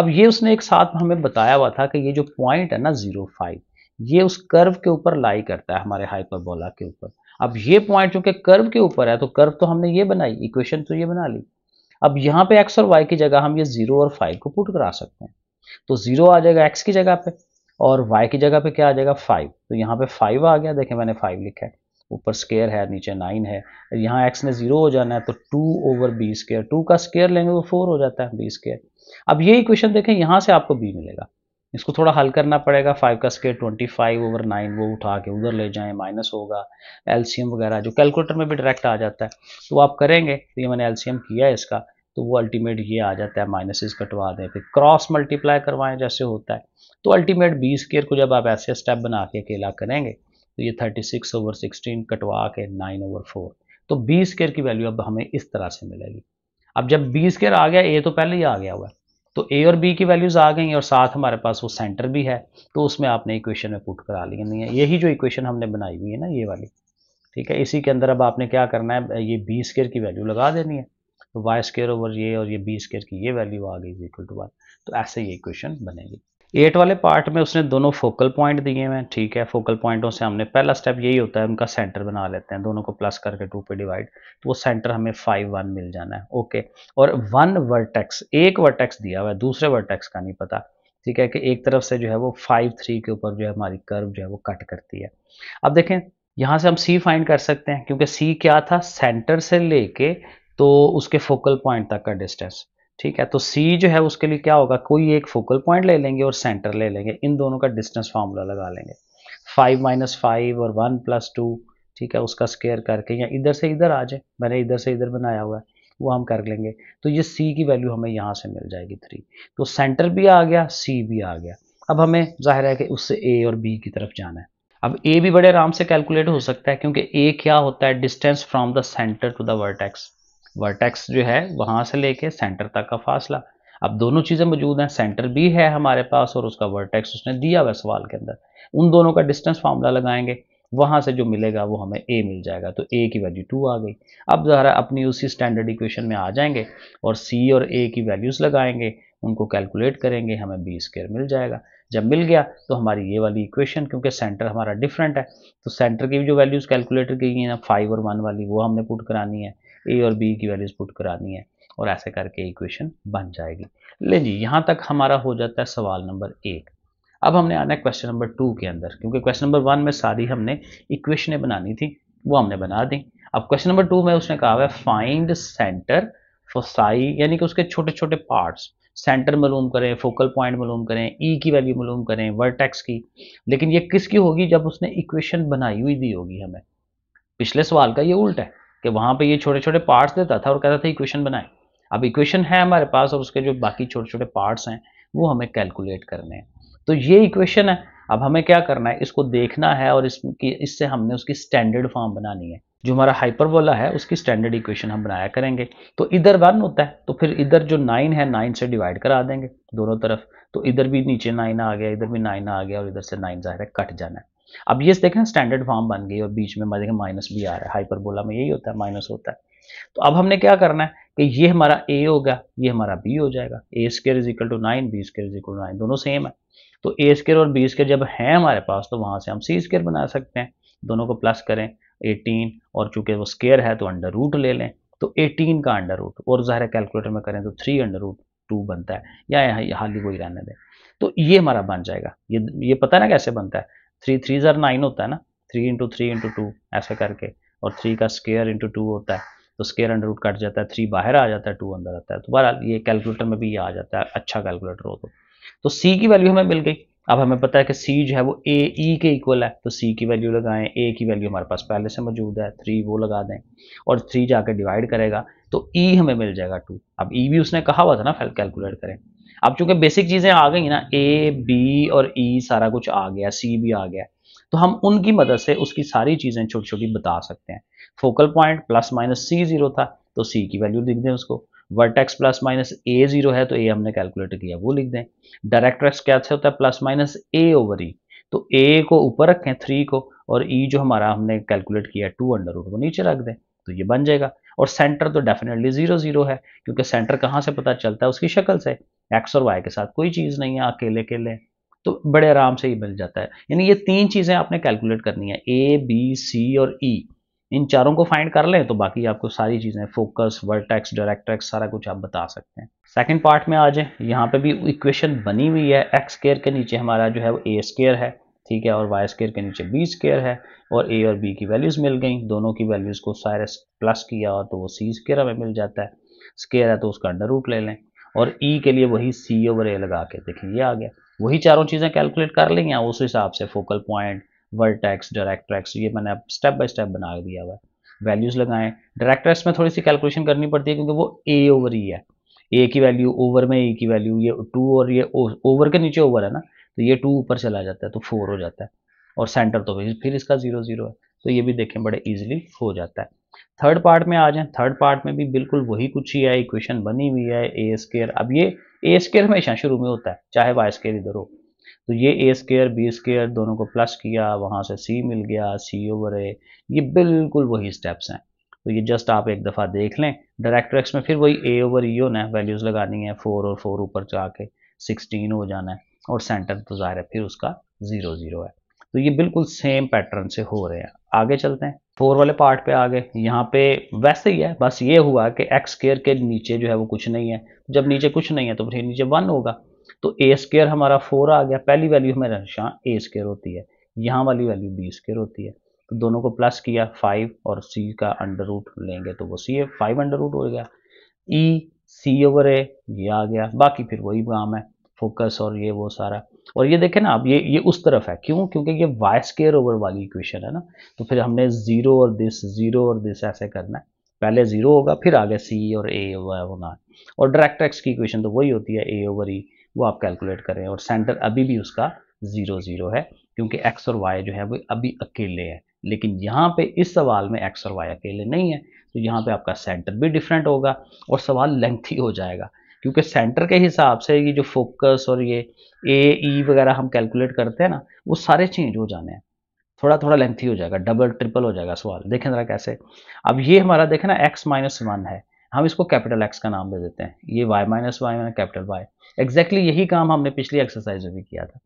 अब ये उसने एक साथ हमें बताया हुआ था कि ये जो पॉइंट है ना जीरो फाइव ये उस कर्व के ऊपर लाई करता है हमारे हाइपरबोला के ऊपर अब ये पॉइंट चूंकि कर्व के ऊपर है तो कर्व तो हमने ये बनाई इक्वेशन तो ये बना ली अब यहाँ पे एक्स और वाई की जगह हम ये जीरो और फाइव को पुट करा सकते हैं तो जीरो आ जाएगा एक्स की जगह पे और y की जगह पे क्या आ जाएगा फाइव तो यहाँ पे फाइव आ गया देखें मैंने फाइव लिखा है ऊपर स्केयर है नीचे नाइन है यहाँ एक्स ने जीरो हो जाना है तो two over B square two का स्केयर लेंगे तो फोर हो जाता है बी स्केयर अब ये इक्वेशन देखें यहाँ से आपको बी मिलेगा इसको थोड़ा हल करना पड़ेगा फाइव का square twenty five over nine वो उठा के उधर ले जाएं माइनस होगा एलसीएम वगैरह जो कैलकुलेटर में भी डायरेक्ट आ जाता है तो आप करेंगे तो ये मैंने एलसीएम किया है इसका तो वो अल्टीमेट ये आ जाता है माइनसेस कटवा दें फिर क्रॉस मल्टीप्लाई करवाएं जैसे होता है तो अल्टीमेट बी स्केयर को जब आप ऐसे स्टेप बना के अकेला करेंगे तो ये थर्टी सिक्स ओवर सिक्सटीन कटवा के नाइन ओवर फोर तो बी स्केयर की वैल्यू अब हमें इस तरह से मिलेगी अब जब बी स्केयर आ गया ए तो पहले ही आ गया हुआ है तो ए और बी की वैल्यूज़ आ गई और साथ हमारे पास वो सेंटर भी है तो उसमें आपने इक्वेशन में पुट करा लिया नहीं है यही जो इक्वेशन हमने बनाई हुई है ना ये वाली ठीक है इसी के अंदर अब आपने क्या करना है ये बी स्केयर की वैल्यू लगा देनी है तो वाई स्केयर ओवर ये और ये बी स्केयर की ये वैल्यू आ गई इक्वल टू वन तो ऐसे ये इक्वेशन बनेगी एट वाले पार्ट में उसने दोनों फोकल पॉइंट दिए हैं ठीक है फोकल पॉइंटों से हमने पहला स्टेप यही होता है उनका सेंटर बना लेते हैं दोनों को प्लस करके टू पे डिवाइड तो वो सेंटर हमें फाइव वन मिल जाना है ओके और वन वर्टेक्स एक वर्टेक्स दिया हुआ है दूसरे वर्टेक्स का नहीं पता ठीक है कि एक तरफ से जो है वो फाइव थ्री के ऊपर जो है हमारी कर्व जो है वो कट करती है अब देखें यहाँ से हम सी फाइंड कर सकते हैं क्योंकि सी क्या था सेंटर से लेके तो उसके फोकल पॉइंट तक का डिस्टेंस ठीक है तो सी जो है उसके लिए क्या होगा कोई एक फोकल पॉइंट ले लेंगे और सेंटर ले लेंगे इन दोनों का डिस्टेंस फार्मूला लगा लेंगे फाइव माइनस फाइव और वन प्लस टू ठीक है उसका स्केयर करके या इधर से इधर आ जाए मैंने इधर से इधर बनाया हुआ है वो हम कर लेंगे तो ये सी की वैल्यू हमें यहाँ से मिल जाएगी थ्री तो सेंटर भी आ गया सी भी आ गया अब हमें जाहिर है कि उससे ए और बी की तरफ जाना है अब ए भी बड़े आराम से कैलकुलेट हो सकता है क्योंकि ए क्या होता है distance from the centre to the vertex vertex जो है वहाँ से लेके सेंटर तक का फासला अब दोनों चीज़ें मौजूद हैं सेंटर भी है हमारे पास और उसका वर्टेक्स उसने दिया हुआ सवाल के अंदर उन दोनों का डिस्टेंस फार्मूला लगाएंगे वहाँ से जो मिलेगा वो हमें ए मिल जाएगा तो ए की वैल्यू टू आ गई अब ज़रा अपनी उसी स्टैंडर्ड इक्वेशन में आ जाएंगे और सी और ए की वैल्यूज़ लगाएंगे उनको कैलकुलेट करेंगे हमें बी स्केयर मिल जाएगा जब मिल गया तो हमारी ये वाली इक्वेशन क्योंकि सेंटर हमारा डिफरेंट है तो सेंटर की जो वैल्यूज़ कैलकुलेट की गई हैं फाइव और वन वाली वो हमने पुट करानी है ए और बी की वैल्यूज पुट करानी है और ऐसे करके इक्वेशन बन जाएगी ले जी यहाँ तक हमारा हो जाता है सवाल नंबर एक अब हमने आना है क्वेश्चन नंबर टू के अंदर क्योंकि क्वेश्चन नंबर वन में सारी हमने इक्वेशनें बनानी थी वो हमने बना दी अब क्वेश्चन नंबर टू में उसने कहा है फाइंड सेंटर फॉर साई यानी कि उसके छोटे छोटे पार्ट्स सेंटर मालूम करें फोकल पॉइंट मालूम करें ई e की वैल्यू मालूम करें वर्टेक्स की लेकिन ये किसकी होगी जब उसने इक्वेशन बनाई हुई दी होगी हमें पिछले सवाल का ये उल्टा है कि वहाँ पे ये छोटे छोटे पार्ट्स देता था और कहता था इक्वेशन बनाए अब इक्वेशन है हमारे पास और उसके जो बाकी छोटे छोटे पार्ट्स हैं वो हमें कैलकुलेट करने हैं तो ये इक्वेशन है अब हमें क्या करना है इसको देखना है और इसकी इससे हमने उसकी स्टैंडर्ड फॉर्म बनानी है जो हमारा हाइपरबोला है उसकी स्टैंडर्ड इक्वेशन हम बनाया करेंगे तो इधर वन होता है तो फिर इधर जो नाइन है नाइन से डिवाइड करा देंगे दोनों तरफ तो इधर भी नीचे नाइन आ गया इधर भी नाइन आ गया और इधर से नाइन ज़ाहिर है कट जाना है अब ये देखें स्टैंडर्ड फॉर्म बन गई और बीच में देखें माइनस भी आ रहा है हाइपरबोला में यही होता है माइनस होता है तो अब हमने क्या करना है कि ये हमारा ए होगा ये हमारा बी हो जाएगा A square is equal to nine B square is equal to nine दोनों सेम है तो ए स्केयर और बी स्केयर जब है हमारे पास तो वहां से हम सी स्केयर बना सकते हैं दोनों को प्लस करें एटीन और चूंकि वो स्केयर है तो अंडर रूट ले लें तो एटीन का अंडर रूट और ज़ाहिर कैलकुलेटर में करें तो थ्री अंडर रूट टू बनता है या यहाँ हाल ही कोई रहने दें तो ये हमारा बन जाएगा ये ये पता ना कैसे बनता है थ्री थ्री ज़र नाइन होता है ना three into three into two ऐसे करके और थ्री का स्केयर इंटू टू होता है तो स्केयर अंडर रूट कट जाता है थ्री बाहर आ जाता है टू अंदर आता है तो बहरहाल ये कैलकुलेटर में भी ये आ जाता है अच्छा कैलकुलेटर हो तो तो सी की वैल्यू हमें मिल गई अब हमें पता है कि सी जो है वो ए ई e के इक्वल है तो सी की वैल्यू लगाएं ए की वैल्यू हमारे पास पहले से मौजूद है थ्री वो लगा दें और थ्री जाकर डिवाइड करेगा तो ई e हमें मिल जाएगा टू अब ई e भी उसने कहा हुआ था ना कैलकुलेट करें अब चूंकि बेसिक चीज़ें आ गई ना ए बी और ई e, सारा कुछ आ गया सी भी आ गया तो हम उनकी मदद से उसकी सारी चीज़ें छोटी छोटी बता सकते हैं focal point plus minus C zero था तो सी की वैल्यू लिख दें उसको vertex plus minus A zero है तो ए हमने कैलकुलेट किया वो लिख दें डायरेक्ट्रेक्स क्या से होता है plus minus A over E तो ए को ऊपर रखें थ्री को और ई e जो हमारा हमने कैलकुलेट किया टू अंडर रूट को नीचे रख दें तो ये बन जाएगा और सेंटर तो डेफिनेटली जीरो जीरो है क्योंकि सेंटर कहाँ से पता चलता है उसकी शक्ल से एक्स और वाई के साथ कोई चीज़ नहीं है अकेले अकेले तो बड़े आराम से ही मिल जाता है यानी ये तीन चीज़ें आपने कैलकुलेट करनी है ए बी सी और ई e. इन चारों को फाइंड कर लें तो बाकी आपको सारी चीज़ें फोकस वर्टेक्स डायरेक्टेक्स सारा कुछ आप बता सकते हैं सेकेंड पार्ट में आ जाए यहाँ पे भी इक्वेशन बनी हुई है एक्स स्केयर के नीचे हमारा जो है वो ए स्केयर है ठीक है और वाई स्केयर के नीचे बी स्केयर है और ए और बी की वैल्यूज़ मिल गई दोनों की वैल्यूज़ को सारे प्लस किया और तो वो सी स्केयर हमें मिल जाता है स्केयर है तो उसका अंडर रूट ले लें और ई e के लिए वही सी ओवर ए लगा के देखें ये आ गया वही चारों चीज़ें कैलकुलेट कर लेंगे उस हिसाब से फोकल पॉइंट वर्टेक्स डायरेक्ट्रेक्स ये मैंने अब स्टेप बाय स्टेप बना दिया हुआ है वैल्यूज़ लगाएं डायरेक्ट्रेक्स में थोड़ी सी कैलकुलेशन करनी पड़ती है क्योंकि वो ए ओवर ई है ए की वैल्यू ओवर में ए e की वैल्यू ये टू और ये ओवर के नीचे ओवर है ना तो ये टू ऊपर चला जाता है तो फोर हो जाता है और सेंटर तो फिर इसका जीरो जीरो है तो ये भी देखें बड़े ईजिली हो जाता है थर्ड पार्ट में आ जाए थर्ड पार्ट में भी बिल्कुल वही कुछ ही है इक्वेशन बनी हुई है ए स्केयर अब ये ए स्केयर हमेशा शुरू में होता है चाहे वाई स्केयर इधर हो तो ये ए स्केयर बी स्केयर दोनों को प्लस किया वहाँ से सी मिल गया सी ओवर ए ये बिल्कुल वही स्टेप्स हैं तो ये जस्ट आप एक दफ़ा देख लें डायरेक्ट में फिर वही ए ओवर ई होना है वैल्यूज़ लगानी है फोर और फोर ऊपर जाके सिक्सटीन हो जाना है और सेंटर तो ज़ाहिर है फिर उसका ज़ीरो ज़ीरो है तो ये बिल्कुल सेम पैटर्न से हो रहे हैं आगे चलते हैं फोर वाले पार्ट पे आ गए यहाँ पे वैसे ही है बस ये हुआ कि एक्स स्केयर के नीचे जो है वो कुछ नहीं है जब नीचे कुछ नहीं है तो फिर नीचे वन होगा तो ए स्केयर हमारा फोर आ गया पहली वैल्यू हमारे यहाँ ए स्केयर होती है यहाँ वाली वैल्यू बी स्केयर होती है तो दोनों को प्लस किया फाइव और सी का अंडर रूट लेंगे तो वो सी फाइव अंडर रूट हो गया ई सी ओवर ए ये आ गया बाकी फिर वही काम है फोकस और ये वो सारा और ये देखें ना आप ये ये उस तरफ है क्यों क्योंकि ये वाई स्केयर ओवर वाली इक्वेशन है ना तो फिर हमने ज़ीरो और दिस ज़ीरो और दिस ऐसे करना है पहले ज़ीरो होगा फिर आगे सी और ए होना है और डायरेक्ट एक्स की इक्वेशन तो वही होती है ए ओवर ई वो आप कैलकुलेट करें और सेंटर अभी भी उसका ज़ीरो ज़ीरो है क्योंकि एक्स और वाई जो है वो अभी अकेले है लेकिन यहाँ पे इस सवाल में एक्स और वाई अकेले नहीं है तो यहाँ पे आपका सेंटर भी डिफरेंट होगा और सवाल लेंथी हो जाएगा क्योंकि सेंटर के हिसाब से ये जो फोकस और ये ए ई e वगैरह हम कैलकुलेट करते हैं ना वो सारे चेंज हो जाने हैं थोड़ा थोड़ा लेंथी हो जाएगा डबल ट्रिपल हो जाएगा सवाल देखें ज़रा कैसे अब ये हमारा देखें ना एक्स माइनस वन है हम इसको कैपिटल एक्स का नाम दे देते हैं ये Y minus Y minus capital Y exactly यही काम हमने पिछली एक्सरसाइज में भी किया था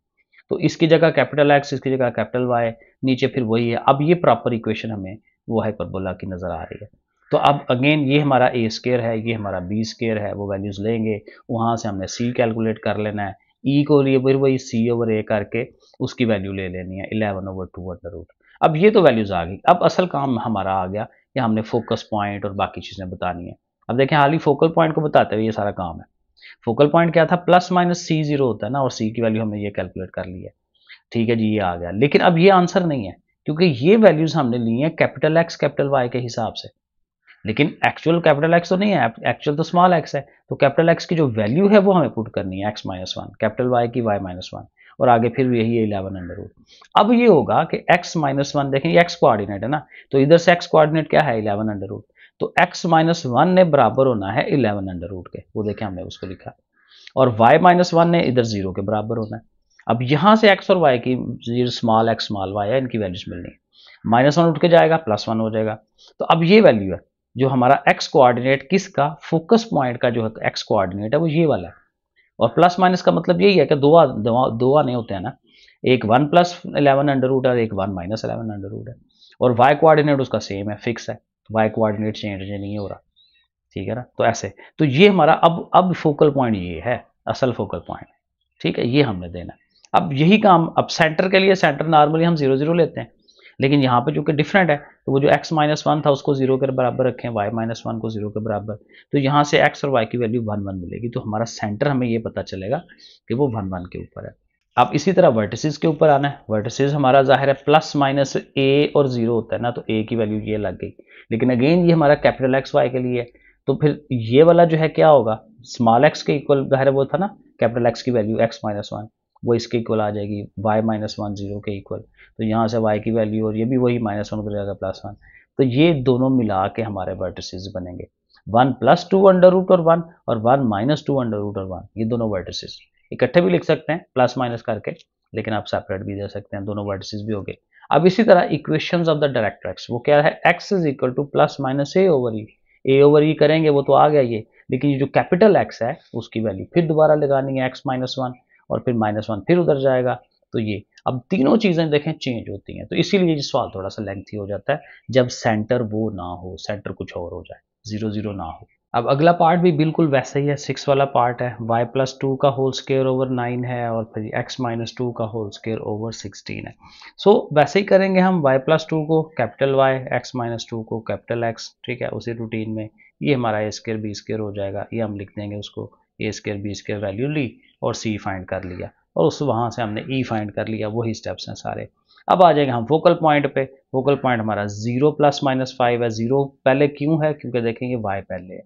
तो इसकी जगह कैपिटल एक्स इसकी जगह कैपिटल वाई नीचे फिर वही है अब ये प्रॉपर इक्वेशन हमें वो हाइपरबोला की नज़र आ रही है तो अब अगेन ये हमारा ए स्केयर है ये हमारा बी स्केयर है वो वैल्यूज़ लेंगे वहाँ से हमने सी कैलकुलेट कर लेना है ई e को लिए फिर वही सी ओवर ए करके उसकी वैल्यू ले लेनी है eleven over two under root अब ये तो वैल्यूज़ आ गई अब असल काम हमारा आ गया कि हमने फोकस पॉइंट और बाकी चीज़ें बतानी है अब देखें हाल ही फोकल पॉइंट को बताते हुए ये सारा काम है फोकल पॉइंट क्या था प्लस माइनस सी जीरो होता है ना और सी की वैल्यू हमने ये कैलकुलेट कर ली है ठीक है जी ये आ गया लेकिन अब ये आंसर नहीं है क्योंकि ये वैल्यूज़ हमने ली हैं कैपिटल एक्स कैपिटल वाई के हिसाब से लेकिन एक्चुअल कैपिटल एक्स तो नहीं है एक्चुअल तो स्मॉल एक्स है तो कैपिटल एक्स की जो वैल्यू है वो हमें पुट करनी है X minus one capital Y की वाई माइनस वन और आगे फिर यही है इलेवन अंडर रूट अब ये होगा कि एक्स माइनस वन देखें एक्स कोआर्डिनेट है ना तो इधर से एक्स कोआर्डिनेट क्या है इलेवन अंडर रूट तो एक्स माइनस वन ने बराबर होना है इलेवन अंडर रूट के वो देखें हमने उसको लिखा और वाई माइनस वन ने इधर जीरो के बराबर होना है अब यहाँ से एक्स और वाई की zero small X small Y है इनकी वैल्यूज मिलनी है माइनस वन उठ के जाएगा प्लस वन हो जाएगा तो अब ये वैल्यू है जो हमारा एक्स कोऑर्डिनेट किसका फोकस पॉइंट का जो है एक्स कोऑर्डिनेट है वो ये वाला है और प्लस माइनस का मतलब यही है कि दो दो नहीं होते हैं ना एक one plus eleven under root है एक one minus eleven under root है और वाई कोऑर्डिनेट उसका सेम है फिक्स है तो वाई कोऑर्डिनेट चेंज नहीं हो रहा ठीक है ना तो ऐसे तो ये हमारा अब अब फोकल पॉइंट ये है असल फोकल पॉइंट ठीक है ये हमने देना अब यही काम अब सेंटर के लिए सेंटर नॉर्मली हम जीरो जीरो लेते हैं लेकिन यहाँ पे कि डिफरेंट है तो वो जो x माइनस वन था उसको जीरो के बराबर रखें y माइनस वन को जीरो के बराबर तो यहाँ से x और y की वैल्यू वन वन मिलेगी तो हमारा सेंटर हमें ये पता चलेगा कि वो वन वन के ऊपर है अब इसी तरह वर्टिसज के ऊपर आना है वर्टिसेस हमारा जाहिर है प्लस माइनस ए और जीरो होता है ना तो ए की वैल्यू ये लग गई लेकिन अगेन ये हमारा कैपिटल एक्स वाई के लिए है तो फिर ये वाला जो है क्या होगा स्मॉल एक्स के इक्वल जाहिर वो था ना कैपिटल एक्स की वैल्यू एक्स माइनस वन वो इसके इक्वल आ जाएगी वाई माइनस वन जीरो के इक्वल तो यहाँ से वाई की वैल्यू और ये भी वही माइनस वन जाएगा प्लस वन तो ये दोनों मिला के हमारे वर्टिसेस बनेंगे one plus two under root और वन और one minus two under root और वन ये दोनों वर्टिसेस इकट्ठे भी लिख सकते हैं प्लस माइनस करके लेकिन आप सेपरेट भी दे सकते हैं दोनों वर्टिसेस भी हो गए अब इसी तरह equations of the directrix X वो क्या है X is equal to plus minus A over E A over E करेंगे वो तो आ गया ये लेकिन ये जो कैपिटल एक्स है उसकी वैल्यू फिर दोबारा लगानी है एक्स माइनस वन और फिर माइनस वन फिर उधर जाएगा तो ये अब तीनों चीज़ें देखें चेंज होती हैं तो इसीलिए ये सवाल थोड़ा सा लेंथी हो जाता है जब सेंटर वो ना हो सेंटर कुछ और हो जाए ज़ीरो ज़ीरो ना हो अब अगला पार्ट भी बिल्कुल वैसा ही है सिक्स वाला पार्ट है वाई प्लस टू का होल स्केयर ओवर नाइन है और फिर एक्स माइनस टू का होल स्केयर ओवर सिक्सटीन है सो so, वैसे ही करेंगे हम वाई प्लस टू को capital Y X minus two को कैपिटल एक्स ठीक है उसी रूटीन में ये हमारा ए स्केयर बी स्केयर हो जाएगा ये हम लिख देंगे उसको A square B square value ली और सी फाइंड कर लिया और उस वहाँ से हमने ई e फाइंड कर लिया वही स्टेप्स हैं सारे अब आ जाएंगे हम फोकल पॉइंट पे फोकल पॉइंट हमारा जीरो प्लस माइनस फाइव है जीरो पहले क्यों है क्योंकि देखेंगे वाई पहले है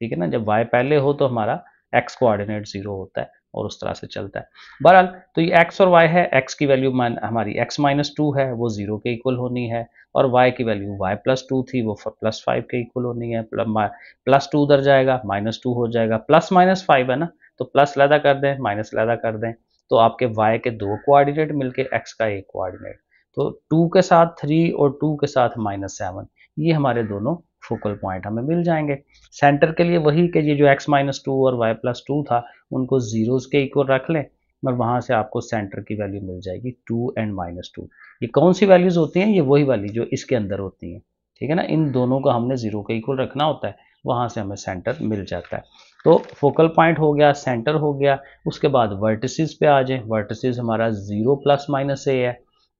ठीक है ना जब वाई पहले हो तो हमारा एक्स कोऑर्डिनेट जीरो होता है और उस तरह से चलता है बहरहाल तो ये एक्स और वाई है एक्स की वैल्यू हमारी एक्स माइनस टू है वो जीरो के इक्वल होनी है और वाई की वैल्यू वाई प्लस टू थी वो प्लस फाइव के इक्वल होनी है प्लस टू उधर जाएगा माइनस टू हो जाएगा प्लस माइनस फाइव है ना तो प्लस लैदा कर दें माइनस लैदा कर दें तो आपके वाई के दो कोआर्डिनेट मिलकर एक्स का एक कोआर्डिनेट तो टू के साथ थ्री और टू के साथ माइनस सेवन ये हमारे दोनों फोकल पॉइंट हमें मिल जाएंगे सेंटर के लिए वही के ये जो x माइनस टू और y प्लस टू था उनको जीरोज़ के इक्वल रख लें और वहाँ से आपको सेंटर की वैल्यू मिल जाएगी टू एंड माइनस टू ये कौन सी वैल्यूज़ होती हैं ये वही वाली जो इसके अंदर होती हैं ठीक है ना इन दोनों का हमने जीरो का इक्वल रखना होता है वहाँ से हमें सेंटर मिल जाता है तो फोकल पॉइंट हो गया सेंटर हो गया उसके बाद वर्टिसिस पे आ जाए वर्टिसिस हमारा जीरो प्लस माइनस ए है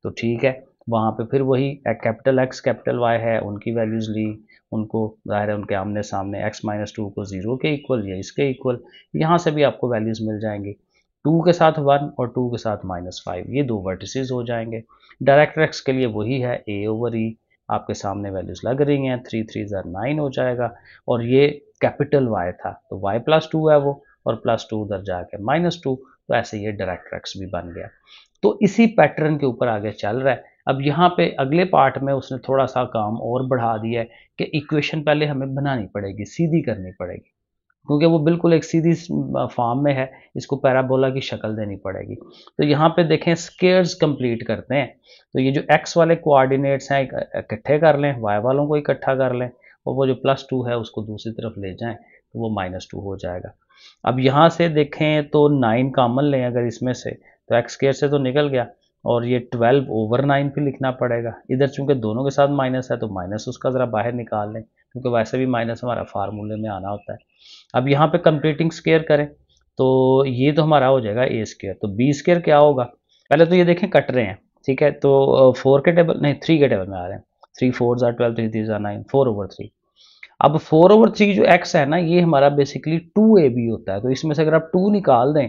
तो ठीक है वहाँ पे फिर वही कैपिटल एक्स कैपिटल वाई है उनकी वैल्यूज़ ली उनको ज़ाहिर है उनके आमने सामने x माइनस टू को ज़ीरो के इक्वल या इसके इक्वल यहाँ से भी आपको वैल्यूज़ मिल जाएंगी टू के साथ वन और टू के साथ माइनस फाइव ये दो वर्टिसज हो जाएंगे डायरेक्ट एक्स के लिए वही है ए ओवर ई आपके सामने वैल्यूज़ लग रही हैं थ्री थ्री ज़र नाइन हो जाएगा और ये कैपिटल वाई था तो वाई प्लस टू है वो और प्लस टू उधर जाके माइनस टू तो ऐसे ये डायरेक्ट एक्स भी बन गया तो इसी पैटर्न के ऊपर आगे चल रहा है अब यहाँ पे अगले पार्ट में उसने थोड़ा सा काम और बढ़ा दिया है कि इक्वेशन पहले हमें बनानी पड़ेगी सीधी करनी पड़ेगी क्योंकि वो बिल्कुल एक सीधी फॉर्म में है इसको पैराबोला की शक्ल देनी पड़ेगी तो यहाँ पे देखें स्केयर्स कंप्लीट करते हैं तो ये जो एक्स वाले कोआर्डिनेट्स हैं इकट्ठे कर लें वाई वालों को इकट्ठा कर लें और वो जो प्लस टू है उसको दूसरी तरफ ले जाएं तो वो माइनस टू हो जाएगा अब यहाँ से देखें तो नाइन कामन लें अगर इसमें से तो एक्स स्केयर से तो निकल गया और ये 12 ओवर 9 फिर लिखना पड़ेगा इधर चूंकि दोनों के साथ माइनस है तो माइनस उसका ज़रा बाहर निकाल लें क्योंकि वैसे भी माइनस हमारा फार्मूले में आना होता है अब यहाँ पे कंप्लीटिंग स्केयर करें तो ये तो हमारा हो जाएगा ए स्केयर तो बी स्केयर क्या होगा पहले तो ये देखें कट रहे हैं ठीक है तो फोर के टेबल नहीं थ्री के टेबल में आ रहे हैं थ्री फोर ज़ार ट्वेल्व थ्री थ्री ज़ार नाइन फोर ओवर थ्री अब फोर ओवर थ्री जो एक्स है ना ये हमारा बेसिकली टू ए बी होता है तो इसमें से अगर आप टू निकाल दें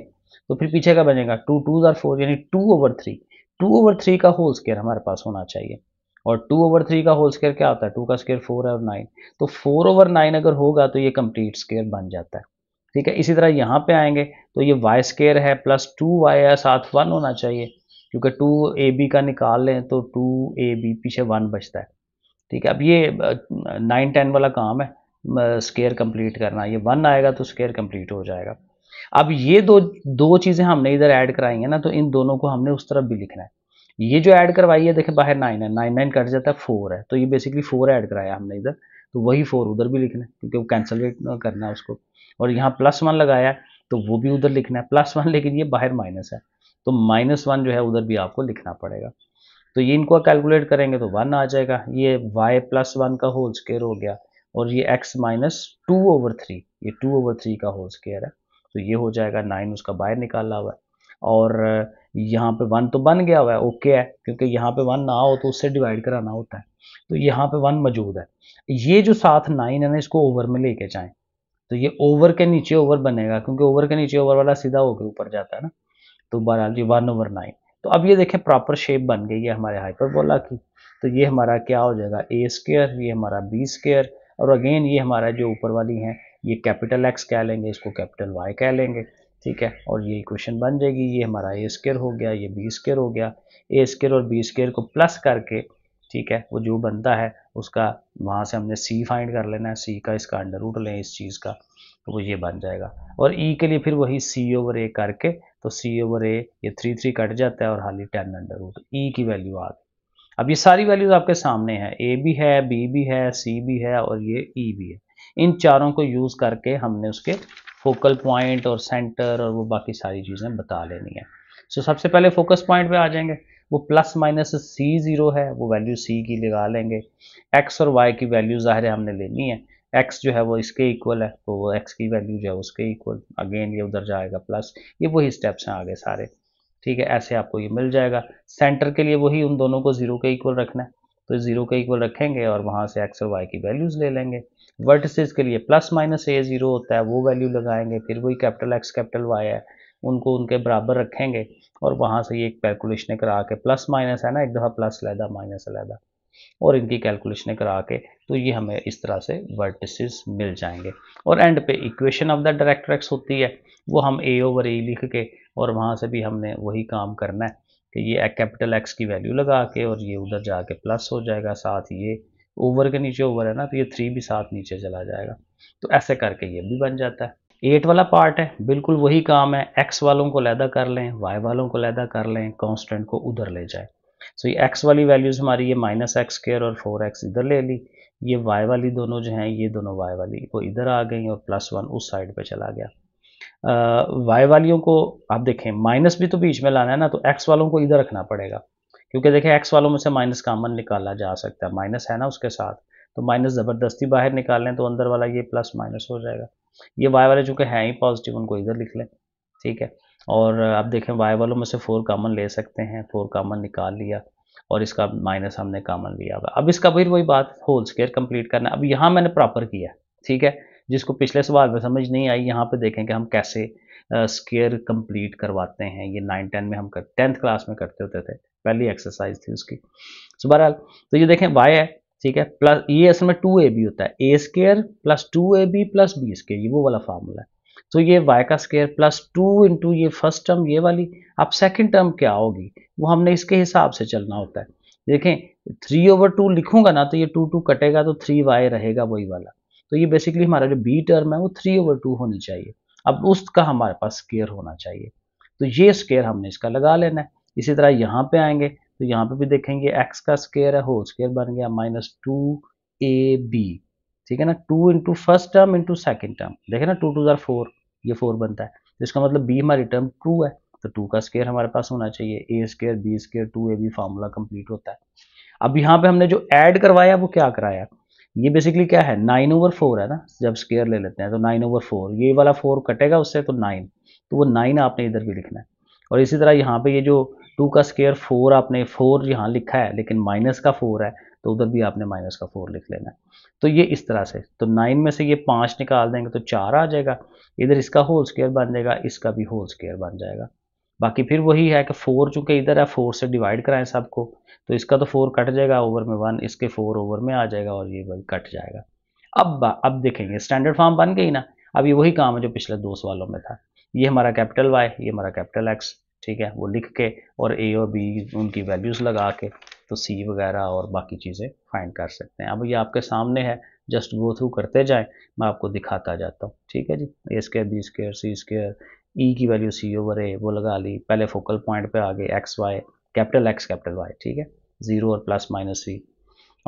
तो फिर पीछे का बनेगा टू टू ज़ार फोर यानी two over three two over three का होल स्केयर हमारे पास होना चाहिए और टू ओवर थ्री का होल स्केयर क्या होता है टू का स्केयर फोर है और नाइन तो फोर ओवर नाइन अगर होगा तो ये कंप्लीट स्केयर बन जाता है ठीक है इसी तरह यहाँ पे आएंगे तो ये वाई स्केयर है प्लस टू वाई है साथ वन होना चाहिए क्योंकि टू ए बी का निकाल लें तो टू ए बी पीछे वन बचता है ठीक है अब ये नाइन टेन वाला काम है स्केयर कंप्लीट करना ये वन आएगा तो स्केयर कंप्लीट हो जाएगा अब ये दो दो चीज़ें हमने इधर ऐड कराई है ना तो इन दोनों को हमने उस तरफ भी लिखना है ये जो ऐड करवाई है देखें बाहर नाइन है नाइन नाइन कट जाता है फोर है तो ये बेसिकली फोर ऐड कराया हमने इधर तो वही फोर उधर भी लिखना है क्योंकि वो कैंसिलेट करना है उसको और यहाँ प्लस वन लगाया तो वो भी उधर लिखना है प्लस वन लेकिन ये बाहर माइनस है तो माइनस वन जो है उधर भी आपको लिखना पड़ेगा तो ये इनको कैलकुलेट करेंगे तो वन आ जाएगा ये वाई प्लस वन का होल स्केयर हो गया और ये X minus two over three ये टू ओवर थ्री का होल स्केयर है तो ये हो जाएगा नाइन उसका बाहर निकाला हुआ है और यहाँ पे वन तो बन गया हुआ है ओके है क्योंकि यहाँ पे वन ना हो तो उससे डिवाइड कराना होता है तो यहाँ पे वन मौजूद है ये जो साथ नाइन है ना इसको ओवर में लेके जाए तो ये ओवर के नीचे ओवर बनेगा क्योंकि ओवर के नीचे ओवर वाला सीधा होकर ऊपर जाता है ना तो बहरहाल जी वन ओवर नाइन तो अब ये देखें प्रॉपर शेप बन गई है हमारे हाइपरबोला की तो ये हमारा क्या हो जाएगा ए स्केयर ये हमारा बी स्केयर और अगेन ये हमारा जो ऊपर वाली है ये कैपिटल एक्स कह लेंगे इसको कैपिटल वाई कह लेंगे ठीक है और ये इक्वेशन बन जाएगी ये हमारा ए स्केयर हो गया ये बी स्केयर हो गया ए स्केयर और बी स्केयर को प्लस करके ठीक है वो जो बनता है उसका वहाँ से हमने सी फाइंड कर लेना है सी का इसका अंडर रूट लें इस चीज़ का तो वो ये बन जाएगा और ई e के लिए फिर वही सी ओवर ए करके तो सी ओवर ए ये थ्री थ्री कट जाता है और हाली टेन अंडर रूट ई की वैल्यू आ गई अब ये सारी वैल्यूज आपके सामने है ए भी है बी भी है सी भी है और ये ई e भी है इन चारों को यूज़ करके हमने उसके फोकल पॉइंट और सेंटर और वो बाकी सारी चीज़ें बता लेनी है सो so, सबसे पहले फोकस पॉइंट पे आ जाएंगे वो प्लस माइनस सी ज़ीरो है वो वैल्यू सी की लगा लेंगे एक्स और वाई की वैल्यू ज़ाहिर है हमने लेनी है एक्स जो है वो इसके इक्वल है तो वो एक्स की वैल्यू जो है उसके इक्वल अगेन ये उधर जाएगा प्लस ये वही स्टेप्स हैं आगे सारे ठीक है ऐसे आपको ये मिल जाएगा सेंटर के लिए वही उन दोनों को ज़ीरो के इक्वल रखना है तो जीरो का इक्वल रखेंगे और वहाँ से एक्स और वाई की वैल्यूज ले लेंगे वर्टिसेस के लिए प्लस माइनस ए जीरो होता है वो वैल्यू लगाएंगे फिर वही कैपिटल एक्स कैपिटल वाई है उनको उनके बराबर रखेंगे और वहाँ से ये कैलकुलेशन करा के प्लस माइनस है ना एक दफ़ा प्लस लैदा माइनस लैदा और इनकी कैलकुलेशन करा के तो ये हमें इस तरह से वर्टिसेस मिल जाएंगे और एंड पे equation of the directrix X होती है वो हम ए ओवर ए लिख के और वहाँ से भी हमने वही काम करना है कि ये कैपिटल एक्स की वैल्यू लगा के और ये उधर जाके प्लस हो जाएगा साथ ये ओवर के नीचे ओवर है ना तो ये थ्री भी साथ नीचे चला जाएगा तो ऐसे करके ये भी बन जाता है एट वाला पार्ट है बिल्कुल वही काम है एक्स वालों को लैदा कर लें वाई वालों को लैदा कर लें कॉन्स्टेंट को उधर ले जाए सो ये एक्स वाली वैल्यूज़ हमारी ये माइनस एक्स केयर और फोर एक्स इधर ले ली ये वाई वाली दोनों जो हैं ये दोनों वाई वाली वो इधर आ गई और प्लस वन उस साइड पे चला गया वाई वालियों को आप देखें माइनस भी तो बीच में लाना है ना तो एक्स वालों को इधर रखना पड़ेगा क्योंकि देखें एक्स वालों में से माइनस कामन निकाला जा सकता है माइनस है ना उसके साथ तो माइनस ज़बरदस्ती बाहर निकाल लें तो अंदर वाला ये प्लस माइनस हो जाएगा ये वाई वाले चूँकि हैं ही पॉजिटिव उनको इधर लिख लें ठीक है और आप देखें वाई वालों में से फोर कामन ले सकते हैं फोर कामन निकाल लिया और इसका माइनस हमने कामन लिया अब इसका फिर वही बात होल स्केयर कंप्लीट करना अब यहाँ मैंने प्रॉपर किया ठीक है जिसको पिछले सवाल में समझ नहीं आई यहाँ पे देखें कि हम कैसे स्केयर uh, कंप्लीट करवाते हैं ये नाइन टेन में हम कर टेंथ क्लास में करते होते थे पहली एक्सरसाइज थी उसकी सो बहरहाल तो ये देखें वाई है ठीक है प्लस ये असल में टू ए बी होता है A square plus two A B plus B square ये वो वाला फार्मूला है तो ये वाई का स्केयर प्लस टू इंटू ये फर्स्ट टर्म ये वाली अब सेकंड टर्म क्या होगी वो हमने इसके हिसाब से चलना होता है देखें थ्री ओवर टू लिखूंगा ना तो ये टू टू कटेगा तो थ्री वाई रहेगा वही वाला तो ये बेसिकली हमारा जो बी टर्म है वो थ्री ओवर टू होनी चाहिए अब उसका हमारे पास स्केयर होना चाहिए तो ये स्केयर हमने इसका लगा लेना है इसी तरह यहाँ पे आएंगे तो यहाँ पे भी देखेंगे एक्स का स्केयर है होल स्केयर बन गया माइनस टू ए बी ठीक है ना two into first term into second term देखे ना टू टू ज़ार फोर ये फोर बनता है तो इसका मतलब बी हमारी टर्म टू है तो टू का स्केयर हमारे पास होना चाहिए A square B square two A B formula complete होता है अब यहाँ पे हमने जो ऐड करवाया वो क्या कराया ये बेसिकली क्या है नाइन ओवर फोर है ना जब स्केयर ले लेते हैं तो नाइन ओवर फोर ये वाला फोर कटेगा उससे तो नाइन तो वो नाइन आपने इधर भी लिखना है और इसी तरह यहाँ पे ये जो टू का स्केयर फोर आपने फोर यहाँ लिखा है लेकिन माइनस का फोर है तो उधर भी आपने माइनस का फोर लिख लेना है तो ये इस तरह से तो नाइन में से ये पाँच निकाल देंगे तो चार आ जाएगा इधर इसका होल स्केयर बन जाएगा इसका भी होल स्केयर बन जाएगा बाकी फिर वही है कि फोर चूँकि इधर है फोर से डिवाइड कराएं सबको तो इसका तो फोर कट जाएगा ओवर में वन इसके फोर ओवर में आ जाएगा और ये भाई कट जाएगा अब अब देखेंगे स्टैंडर्ड फॉर्म बन गई ना अब ये वही काम है जो पिछले दो सवालों में था ये हमारा कैपिटल वाई ये हमारा कैपिटल एक्स ठीक है वो लिख के और ए और बी उनकी वैल्यूज़ लगा के तो सी वगैरह और बाकी चीज़ें फाइंड कर सकते हैं अब ये आपके सामने है जस्ट गो थ्रू करते जाएं मैं आपको दिखाता जाता हूँ ठीक है जी A square B square C square E e की वैल्यू सी ओवर ए वो लगा ली पहले फोकल पॉइंट पे आ गए X Y capital X capital Y ठीक है ज़ीरो और प्लस माइनस वी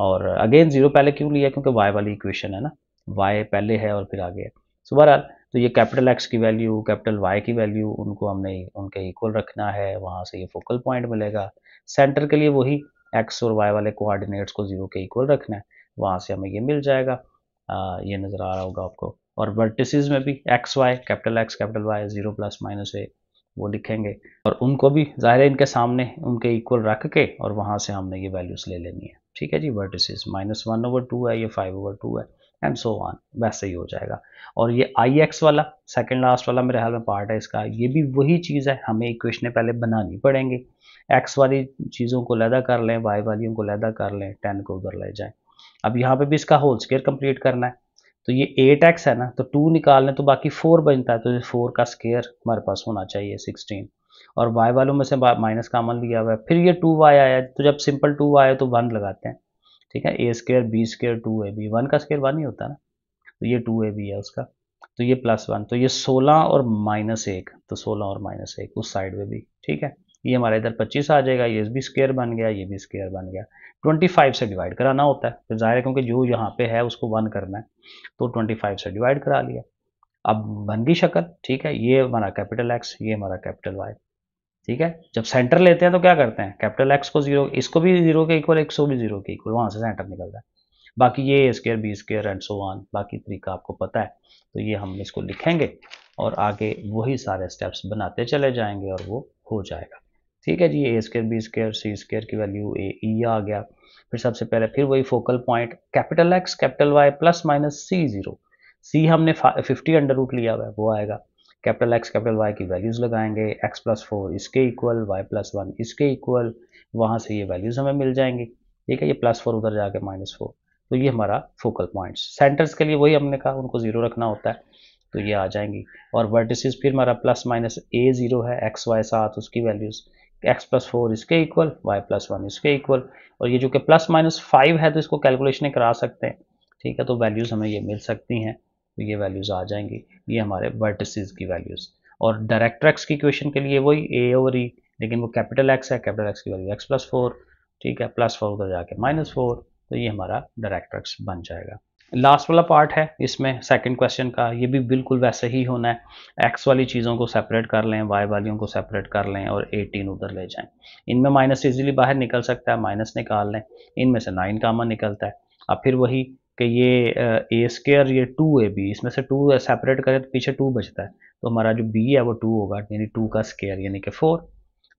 और अगेन ज़ीरो पहले क्यों लिया क्योंकि वाई वाली इक्वेशन है ना वाई पहले है और फिर आगे है सो बहरहाल तो ये कैपिटल एक्स की वैल्यू कैपिटल वाई की वैल्यू उनको हमने उनके इक्वल रखना है वहाँ से ये फोकल पॉइंट मिलेगा सेंटर के लिए वही एक्स और वाई वाले कोआर्डिनेट्स को जीरो के इक्वल रखना है वहाँ से हमें ये मिल जाएगा आ, ये नज़र आ रहा होगा आपको और वर्टिसेस में भी X Y capital X capital Y zero plus minus A वो लिखेंगे और उनको भी ज़ाहिर है इनके सामने उनके इक्वल रख के और वहाँ से हमने ये वैल्यूज़ ले लेनी है ठीक है जी vertices minus one over two है ये फाइव ओवर टू है एंड सो वन वैसे ही हो जाएगा और ये आई एक्स वाला सेकेंड लास्ट वाला मेरे ख्याल में पार्ट है इसका ये भी वही चीज़ है हमें इक्वेशनें पहले बनानी पड़ेंगी एक्स वाली चीज़ों को लैदा कर लें वाई वालियों को लैदा कर लें टेन को उधर ले जाएँ अब यहाँ पे भी इसका होल स्केयर कंप्लीट करना है तो ये एट एक्स है ना तो टू निकाल लें तो बाकी फोर बनता है तो फोर का स्केयर हमारे पास होना चाहिए सिक्सटीन और वाई वालों में से माइनस का अमल लिया हुआ है फिर ये टू वाई आया तो जब सिंपल टू आया तो वन लगाते हैं ठीक है A square B square two A B one का स्केयर वन ही होता है ना तो ये टू ए बी है उसका तो ये प्लस वन तो ये सोलह और माइनस एक तो सोलह और माइनस एक उस साइड में भी ठीक है ये हमारा इधर पच्चीस आ जाएगा ये भी स्केयर बन गया ये भी स्केयर बन गया 25 से डिवाइड कराना होता है फिर जाहिर है क्योंकि जो यहाँ पे है उसको वन करना है तो 25 से डिवाइड करा लिया अब वन की शक्ल ठीक है ये हमारा कैपिटल एक्स ये हमारा कैपिटल वाई ठीक है जब सेंटर लेते हैं तो क्या करते हैं कैपिटल एक्स को जीरो इसको भी जीरो के इक्वल को भी जीरो के इक्वल वहाँ से सेंटर निकल रहा है बाकी ये square B square and so one बाकी तरीका आपको पता है तो ये हम इसको लिखेंगे और आगे वही सारे स्टेप्स बनाते चले जाएंगे और वो हो जाएगा ठीक है जी A square B square C square की वैल्यू ए ई आ गया फिर सबसे पहले फिर वही focal point capital X capital Y plus minus C zero C हमने फिफ्टी अंडर रूट लिया हुआ है वो आएगा कैपिटल एक्स कैपिटल वाई की वैल्यूज लगाएंगे एक्स प्लस फोर इसके इक्वल वाई प्लस वन इसके इक्वल वहाँ से ये वैल्यूज हमें मिल जाएंगी ठीक है ये प्लस फोर उधर जाके माइनस फोर तो ये हमारा फोकल पॉइंट्स सेंटर्स के लिए वही हमने कहा उनको जीरो रखना होता है तो ये आ जाएंगी और वर्टिसेस फिर हमारा प्लस माइनस ए जीरो है एक्स वाई साथ उसकी वैल्यूज़ एक्स प्लस फोर इसके इक्वल वाई प्लस वन इसके इक्वल और ये जो कि प्लस माइनस फाइव है तो इसको कैलकुलेशन करा सकते हैं ठीक है तो वैल्यूज़ हमें ये मिल सकती हैं तो ये वैल्यूज़ आ जाएंगी ये हमारे वर्टिसेस की वैल्यूज़ और डायरेक्ट एक्स की क्वेश्चन के लिए वही ए और ई लेकिन वो कैपिटल एक्स है कैपिटल एक्स की वैल्यू एक्स प्लस फोर ठीक है प्लस फोर उधर जाके माइनस फोर तो ये हमारा डायरेक्ट एक्स बन जाएगा लास्ट वाला पार्ट है इसमें सेकंड क्वेश्चन का ये भी बिल्कुल वैसे ही होना है एक्स वाली चीज़ों को सेपरेट कर लें वाई वालियों को सेपरेट कर लें और 18 उधर ले जाएं इनमें माइनस इजीली बाहर निकल सकता है माइनस निकाल लें इनमें से नाइन कामा निकलता है अब फिर वही कि ये ए स्केयर ये टू ए बी इसमें से टू सेपरेट करें तो पीछे टू बचता है तो हमारा जो बी है वो टू होगा यानी टू का स्केयर यानी कि फोर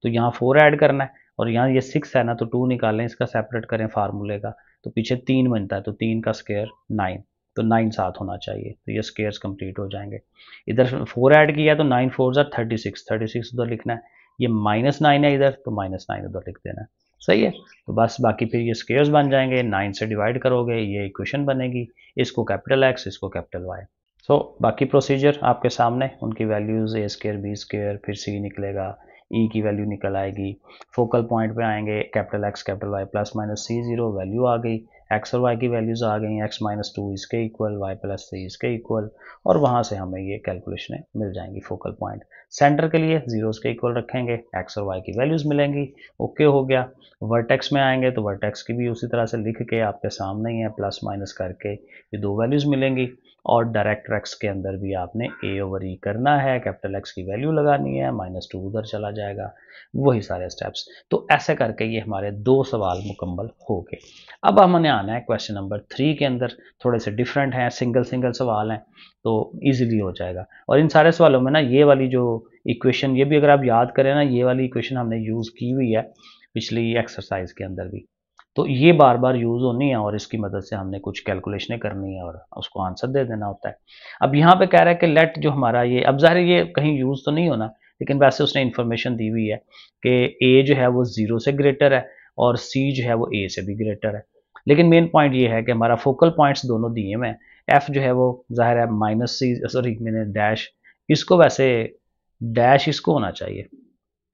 तो यहाँ फोर ऐड करना है और यहाँ ये सिक्स है ना तो टू निकालें इसका सेपरेट करें फार्मूले का तो पीछे तीन बनता है तो तीन का स्केयर नाइन तो नाइन सात होना चाहिए तो ये स्केयर्स कंप्लीट हो जाएंगे इधर फोर ऐड किया तो नाइन फोर जर थर्टी सिक्स थर्टी सिक्स उधर लिखना है ये माइनस नाइन है इधर तो माइनस नाइन उधर लिख देना है सही है तो बस बाकी फिर ये स्केयर्स बन जाएंगे नाइन से डिवाइड करोगे ये इक्वेशन बनेगी इसको कैपिटल एक्स इसको कैपिटल वाई सो बाकी प्रोसीजर आपके सामने उनकी values A square B square फिर सी निकलेगा ई e की वैल्यू निकल आएगी फोकल पॉइंट पे आएंगे capital X capital Y plus minus C zero value आ गई एक्स और वाई की वैल्यूज़ आ गई एक्स माइनस टू इसके इक्वल वाई प्लस थ्री इसके इक्वल और वहाँ से हमें ये कैलकुलेशनें मिल जाएंगी फोकल पॉइंट सेंटर के लिए जीरो के इक्वल रखेंगे एक्स और वाई की वैल्यूज़ मिलेंगी ओके हो गया वर्टेक्स में आएंगे तो वर्टेक्स की भी उसी तरह से लिख के आपके सामने ही है प्लस माइनस करके ये दो वैल्यूज़ मिलेंगी और डायरेक्ट एक्स के अंदर भी आपने ए ओवर ई करना है कैपिटल एक्स की वैल्यू लगानी है माइनस टू उधर चला जाएगा वही सारे स्टेप्स तो ऐसे करके ये हमारे दो सवाल मुकम्मल हो गए अब हमने आना है क्वेश्चन नंबर थ्री के अंदर थोड़े से डिफरेंट हैं सिंगल सिंगल सवाल हैं तो ईजिली हो जाएगा और इन सारे सवालों में ना ये वाली जो इक्वेशन ये भी अगर आप याद करें ना ये वाली इक्वेशन हमने यूज़ की हुई है पिछली एक्सरसाइज के अंदर भी तो ये बार बार यूज़ होनी है और इसकी मदद से हमने कुछ कैलकुलेशनें करनी है और उसको आंसर दे देना होता है अब यहाँ पे कह रहा है कि लेट जो हमारा ये अब ज़ाहिर ये कहीं यूज़ तो नहीं होना लेकिन वैसे उसने इन्फॉर्मेशन दी हुई है कि ए जो है वो ज़ीरो से ग्रेटर है और सी जो है वो ए से भी ग्रेटर है लेकिन मेन पॉइंट ये है कि हमारा फोकल पॉइंट्स दोनों दिए हुए हैं एफ जो है वो ज़ाहिर है माइनस सी सॉरी मैंने डैश इसको वैसे डैश इसको होना चाहिए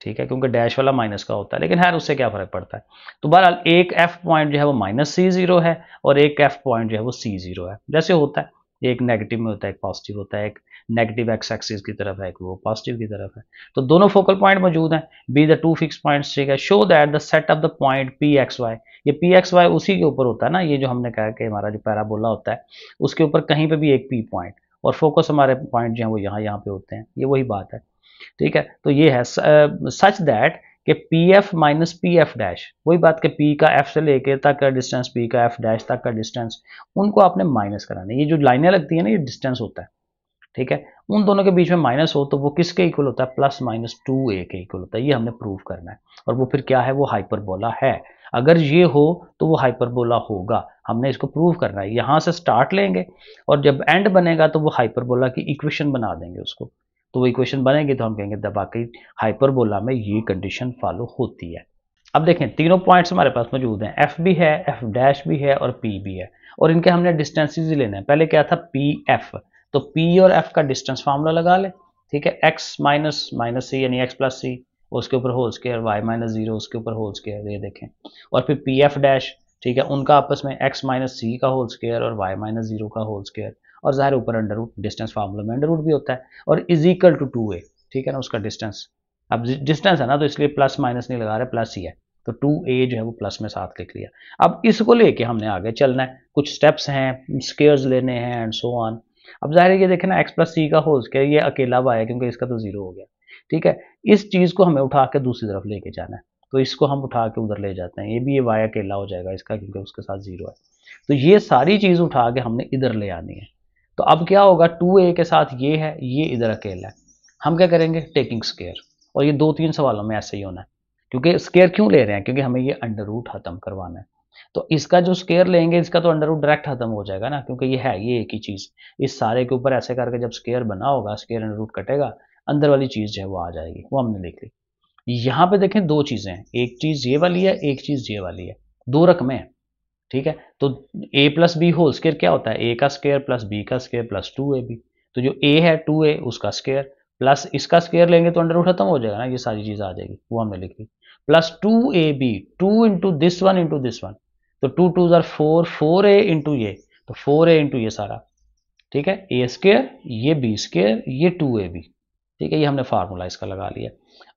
ठीक है क्योंकि डैश वाला माइनस का होता है लेकिन हर उससे क्या फ़र्क पड़ता है तो बहरहाल एक एफ पॉइंट जो है वो माइनस सी जीरो है और एक एफ पॉइंट जो है वो सी जीरो है जैसे होता है एक नेगेटिव में होता है एक पॉजिटिव होता है एक नेगेटिव एक्स एक्सिस की तरफ है एक वो पॉजिटिव की तरफ है तो दोनों फोकल पॉइंट मौजूद हैं be the two fix points ठीक है show that the set of the point P X Y ये पी एक्स वाई उसी के ऊपर होता है ना ये जो हमने कहा कि हमारा जो पैराबोला होता है उसके ऊपर कहीं पर भी एक पी पॉइंट और फोकस हमारे पॉइंट जो है वो यहाँ यहाँ पे होते हैं ये वही बात है ठीक है तो ये है सच दैट कि P F minus P F dash वही बात कि पी का एफ से लेके तक का डिस्टेंस पी का एफ डैश तक का डिस्टेंस उनको आपने माइनस कराना है ये जो लाइनें लगती है ना ये डिस्टेंस होता है ठीक है उन दोनों के बीच में माइनस हो तो वो किसके इक्वल होता है प्लस माइनस टू ए के इक्वल होता है ये हमने प्रूव करना है और वो फिर क्या है वो हाइपरबोला है अगर ये हो तो वो हाइपरबोला होगा हमने इसको प्रूव करना है यहां से स्टार्ट लेंगे और जब एंड बनेगा तो वो हाइपरबोला की इक्वेशन बना देंगे उसको तो वो इक्वेशन बनेंगे तो हम कहेंगे दबा की हाइपरबोला में ये कंडीशन फॉलो होती है अब देखें तीनों पॉइंट्स हमारे पास मौजूद हैं एफ भी है एफ डैश भी है और पी भी है और इनके हमने डिस्टेंसिस लेने हैं पहले क्या था पी एफ तो पी और एफ का डिस्टेंस फार्मूला लगा ले ठीक है एक्स माइनस माइनस सी यानी एक्स प्लस सी उसके ऊपर whole square Y minus zero उसके ऊपर होल स्केयर ये देखें और फिर पी एफ डैश ठीक है उनका आपस में एक्स माइनस सी का होल स्केयर और वाई माइनस जीरो का होल स्केयर और ज़ाहिर ऊपर अंडर रूट डिस्टेंस फार्मूला में अंडर रूट भी होता है और is equal to two A ठीक है ना उसका डिस्टेंस अब डिस्टेंस है ना तो इसलिए प्लस माइनस नहीं लगा रहे प्लस ही है तो टू ए जो है वो प्लस में साथ लिख लिया अब इसको लेके हमने आगे चलना है कुछ स्टेप्स हैं स्केयर्स लेने हैं एंड सो ऑन अब जाहिर ये देखें ना एक्स प्लस सी का हो उसके ये अकेला हुआ है क्योंकि इसका तो जीरो हो गया ठीक है इस चीज़ को हमें उठा के दूसरी तरफ लेके जाना है तो इसको हम उठा के उधर ले जाते हैं ये भी ये वाया अकेला हो जाएगा इसका क्योंकि उसके साथ जीरो है तो ये सारी चीज़ उठा के हमने इधर ले आनी है तो अब क्या होगा टू ए के साथ ये है ये इधर अकेला है हम क्या करेंगे टेकिंग स्केयर और ये दो तीन सवालों में ऐसे ही होना है क्योंकि स्केयर क्यों ले रहे हैं क्योंकि हमें ये अंडर रूट खत्म करवाना है तो इसका जो स्केयर लेंगे इसका तो अंडर रूट डायरेक्ट खत्म हो जाएगा ना क्योंकि ये है ये एक ही चीज़ इस सारे के ऊपर ऐसे करके जब स्केयर बना होगा स्केयर अंडर रूट कटेगा अंदर वाली चीज़ जो है वो आ जाएगी वो हमने देख ली यहाँ पे देखें दो चीज़ें हैं एक चीज़ ये वाली है एक चीज़ ये वाली है दो रकमें हैं ठीक है तो A plus B whole square क्या होता है ए का स्केयर प्लस बी का square plus two A B तो जो ए है टू ए उसका स्केयर प्लस इसका स्केयर लेंगे तो अंडर रूट खत्म हो जाएगा ना ये सारी चीज़ आ जाएगी वो हमने लिखी plus two A B two into this one into this one तो टू टू जर फोर फोर ए इंटू ये तो फोर ए इंटू ये सारा ठीक है ए स्केयर ये बी स्केयर ये टू ए बी ठीक है ये हमने फार्मूला इसका लगा लिया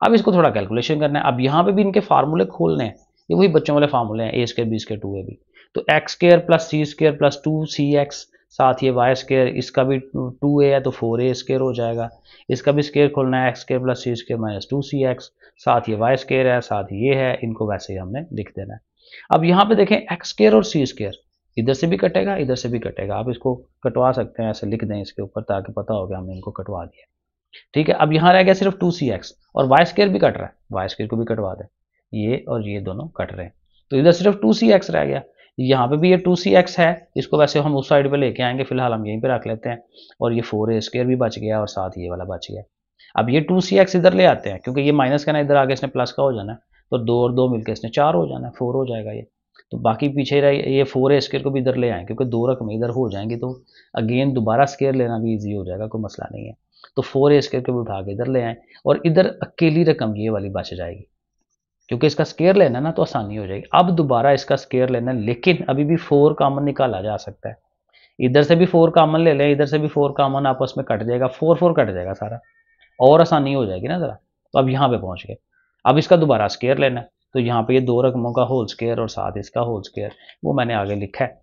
अब इसको थोड़ा कैलकुलेशन करना है अब यहाँ पे भी इनके फार्मूले खोलने हैं ये वही बच्चों वाले फार्मूले हैं A square B square two A B तो X square plus C square plus two C X साथ ये वाई स्केयर इसका भी टू ए है तो फोर ए स्केयर हो जाएगा इसका भी स्केयर खोलना है X square plus C square minus two C X साथ ये वाई स्केयर है साथ ये है इनको वैसे ही हमने लिख देना है अब यहाँ पे देखें एक्स स्केयर और सी स्केयर इधर से भी कटेगा इधर से भी कटेगा आप इसको कटवा सकते हैं ऐसे लिख दें इसके ऊपर ताकि पता हो गया हमने इनको कटवा दिया ठीक है अब यहाँ रह गया सिर्फ टू सी एक्स और वाई स्केयर भी कट रहा है वाई स्केयर को भी कटवा दें ये और ये दोनों कट रहे हैं तो इधर सिर्फ टू सी एक्स रह गया यहाँ पे भी ये टू सी एक्स है इसको वैसे हम उस साइड पे लेके आएंगे फिलहाल हम यहीं पे रख लेते हैं और ये फोर ए स्क्र भी बच गया और साथ ये वाला बच गया अब ये टू सी एक्स इधर ले आते हैं क्योंकि ये माइनस का ना इधर आगे इसने प्लस का हो जाना है तो दो और दो मिलकर इसने चार हो जाना है फोर हो जाएगा ये तो बाकी पीछे रह ये फोर ए स्केयर को भी इधर ले आए क्योंकि दो रकम इधर हो जाएंगे तो अगेन दोबारा स्केयर लेना भी ईजी हो जाएगा कोई मसला नहीं है तो फोर ए स्केयर को भी उठा के इधर ले आए और इधर अकेली रकम ये वाली बच जाएगी क्योंकि इसका स्केयर लेना है ना तो आसानी हो जाएगी अब दोबारा इसका स्केयर लेना लेकिन अभी भी फोर कामन निकाला जा सकता है इधर से भी फोर कामन ले लें इधर से भी फोर कामन आपस में कट जाएगा फोर फोर कट जाएगा सारा और आसानी हो जाएगी ना ज़रा तो अब यहाँ पे पहुँच गए अब इसका दोबारा स्केयर लेना है तो यहाँ पे ये दो रकमों का होल स्केयर और साथ इसका होल स्केयर वो मैंने आगे लिखा है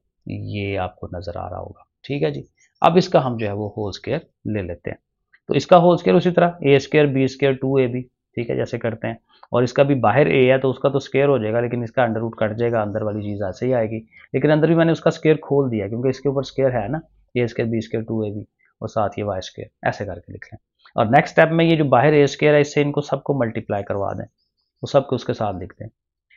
ये आपको नज़र आ रहा होगा ठीक है जी अब इसका हम जो है वो होल स्केयर ले लेते हैं तो इसका होल स्केयर उसी तरह A square B square two A B ठीक है जैसे करते हैं और इसका भी बाहर ए है तो उसका तो स्केयर हो जाएगा लेकिन इसका अंडर रूट कट जाएगा अंदर वाली चीज़ ऐसे ही आएगी लेकिन अंदर भी मैंने उसका स्केयर खोल दिया क्योंकि इसके ऊपर स्केयर है ना A square B square two A B और साथ ही वाई स्केयर ऐसे करके लिख लें और नेक्स्ट स्टेप में ये जो बाहर ए स्केयर है इससे इनको सबको मल्टीप्लाई करवा दें वो सबको उसके साथ लिख दें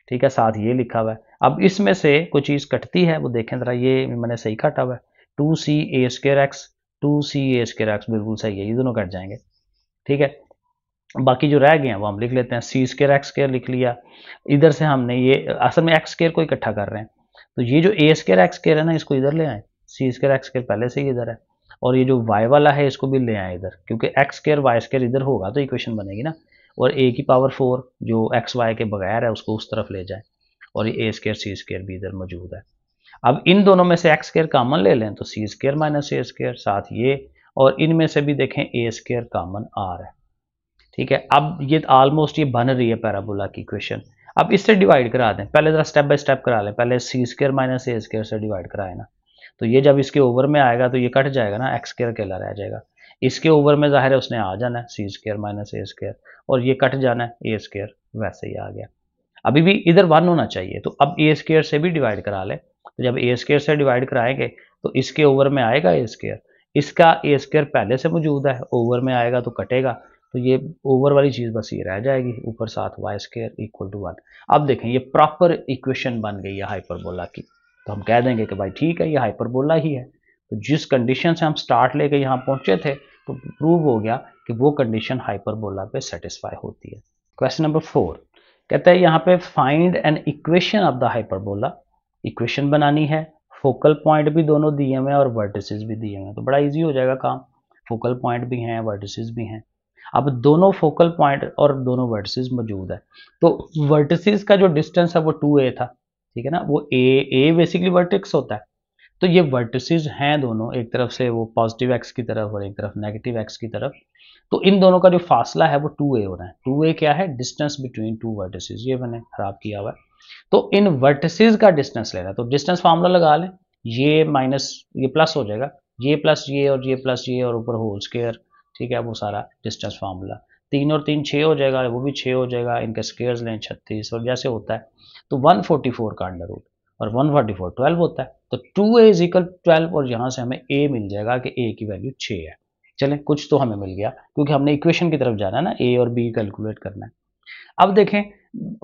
ठीक है साथ ये लिखा हुआ है अब इसमें से कोई चीज़ कटती है वो देखें ज़रा ये मैंने सही काटा हुआ है two C A square X two C A square X बिल्कुल सही है ये दोनों कट जाएंगे ठीक है बाकी जो रह गए हैं वो हम लिख लेते हैं सी स्केयर एक्स स्केयर लिख लिया इधर से हमने ये असल में एक्स स्केयर को इकट्ठा कर रहे हैं तो ये जो ए स्केयर एक्स स्केयर है ना इसको इधर ले आए सी स्केयर एक्स स्केयर पहले से ही इधर है और ये जो वाई वाला है इसको भी ले आए इधर क्योंकि एक्स स्केयर वाई स्केयर इधर होगा तो इक्वेशन बनेगी ना और ए की पावर फोर जो एक्स वाई के बगैर है उसको उस तरफ ले जाए और ये ए स्केयर सी स्केयर भी इधर मौजूद है अब इन दोनों में से एक्स स्केयर कामन ले लें तो C square minus A square साथ ये और इनमें से भी देखें ए स्केयर कामन आ रहा है ठीक है अब ये ऑलमोस्ट ये बन रही है पैराबोला की इक्वेशन अब इससे डिवाइड करा दें पहले जरा स्टेप बाय स्टेप करा लें पहले C square minus A square से डिवाइड कराए ना तो ये जब इसके ओवर में आएगा तो ये कट जाएगा ना एक्स स्केयर अकेला रह जाएगा इसके ओवर में जाहिर है उसने आ जाना है C square minus A square और ये कट जाना है ए स्केयर वैसे ही आ गया अभी भी इधर वन होना चाहिए तो अब ए स्केयर से भी डिवाइड करा लें तो जब ए स्केयर से डिवाइड कराएंगे तो इसके ओवर में आएगा ए स्केयर इसका ए स्केयर पहले से मौजूद है ओवर में आएगा तो कटेगा तो ये ओवर वाली चीज़ बस ये रह जाएगी ऊपर साथ Y square equal to one अब देखें ये प्रॉपर इक्वेशन बन गई है हाइपरबोला की तो हम कह देंगे कि भाई ठीक है ये हाइपरबोला ही है तो जिस कंडीशन से हम स्टार्ट लेके यहाँ पहुँचे थे तो प्रूव हो गया कि वो कंडीशन हाइपरबोला पे सेटिस्फाई होती है क्वेश्चन नंबर फोर कहते हैं यहाँ पे find an equation of the hyperbola equation बनानी है फोकल पॉइंट भी दोनों दिए हुए हैं और वर्टिसेस भी दिए हुए हैं तो बड़ा इजी हो जाएगा काम फोकल पॉइंट भी हैं वर्टिसेस भी हैं अब दोनों फोकल पॉइंट और दोनों वर्टिस मौजूद है तो वर्टिस का जो डिस्टेंस है वो टू ए था ठीक है ना वो ए ए बेसिकली वर्टिक्स होता है तो ये वर्टिस हैं दोनों एक तरफ से वो पॉजिटिव एक्स की तरफ और एक तरफ नेगेटिव एक्स की तरफ तो इन दोनों का जो फासला है वो टू ए हो रहा है टू ए क्या है डिस्टेंस बिटवीन टू वर्टिस ये मैंने खराब किया हुआ है तो इन वर्टिस का डिस्टेंस लेना तो डिस्टेंस फार्मूला लगा लें ये माइनस ये प्लस हो जाएगा ये प्लस ये और ये प्लस ये और ऊपर होल स्केयर ठीक है वो सारा डिस्टेंस फार्मूला तीन और तीन छः हो जाएगा वो भी छः हो जाएगा इनके स्केयर्स लें छत्तीस और जैसे होता है तो वन फोर्टी फोर का अंडर रूट और वन फोर्टी फोर ट्वेल्व होता है तो टू ए इजिकल ट्वेल्व और यहाँ से हमें ए मिल जाएगा कि ए की वैल्यू छः है चलें कुछ तो हमें मिल गया क्योंकि हमने इक्वेशन की तरफ जाना है ना ए और बी कैलकुलेट करना है अब देखें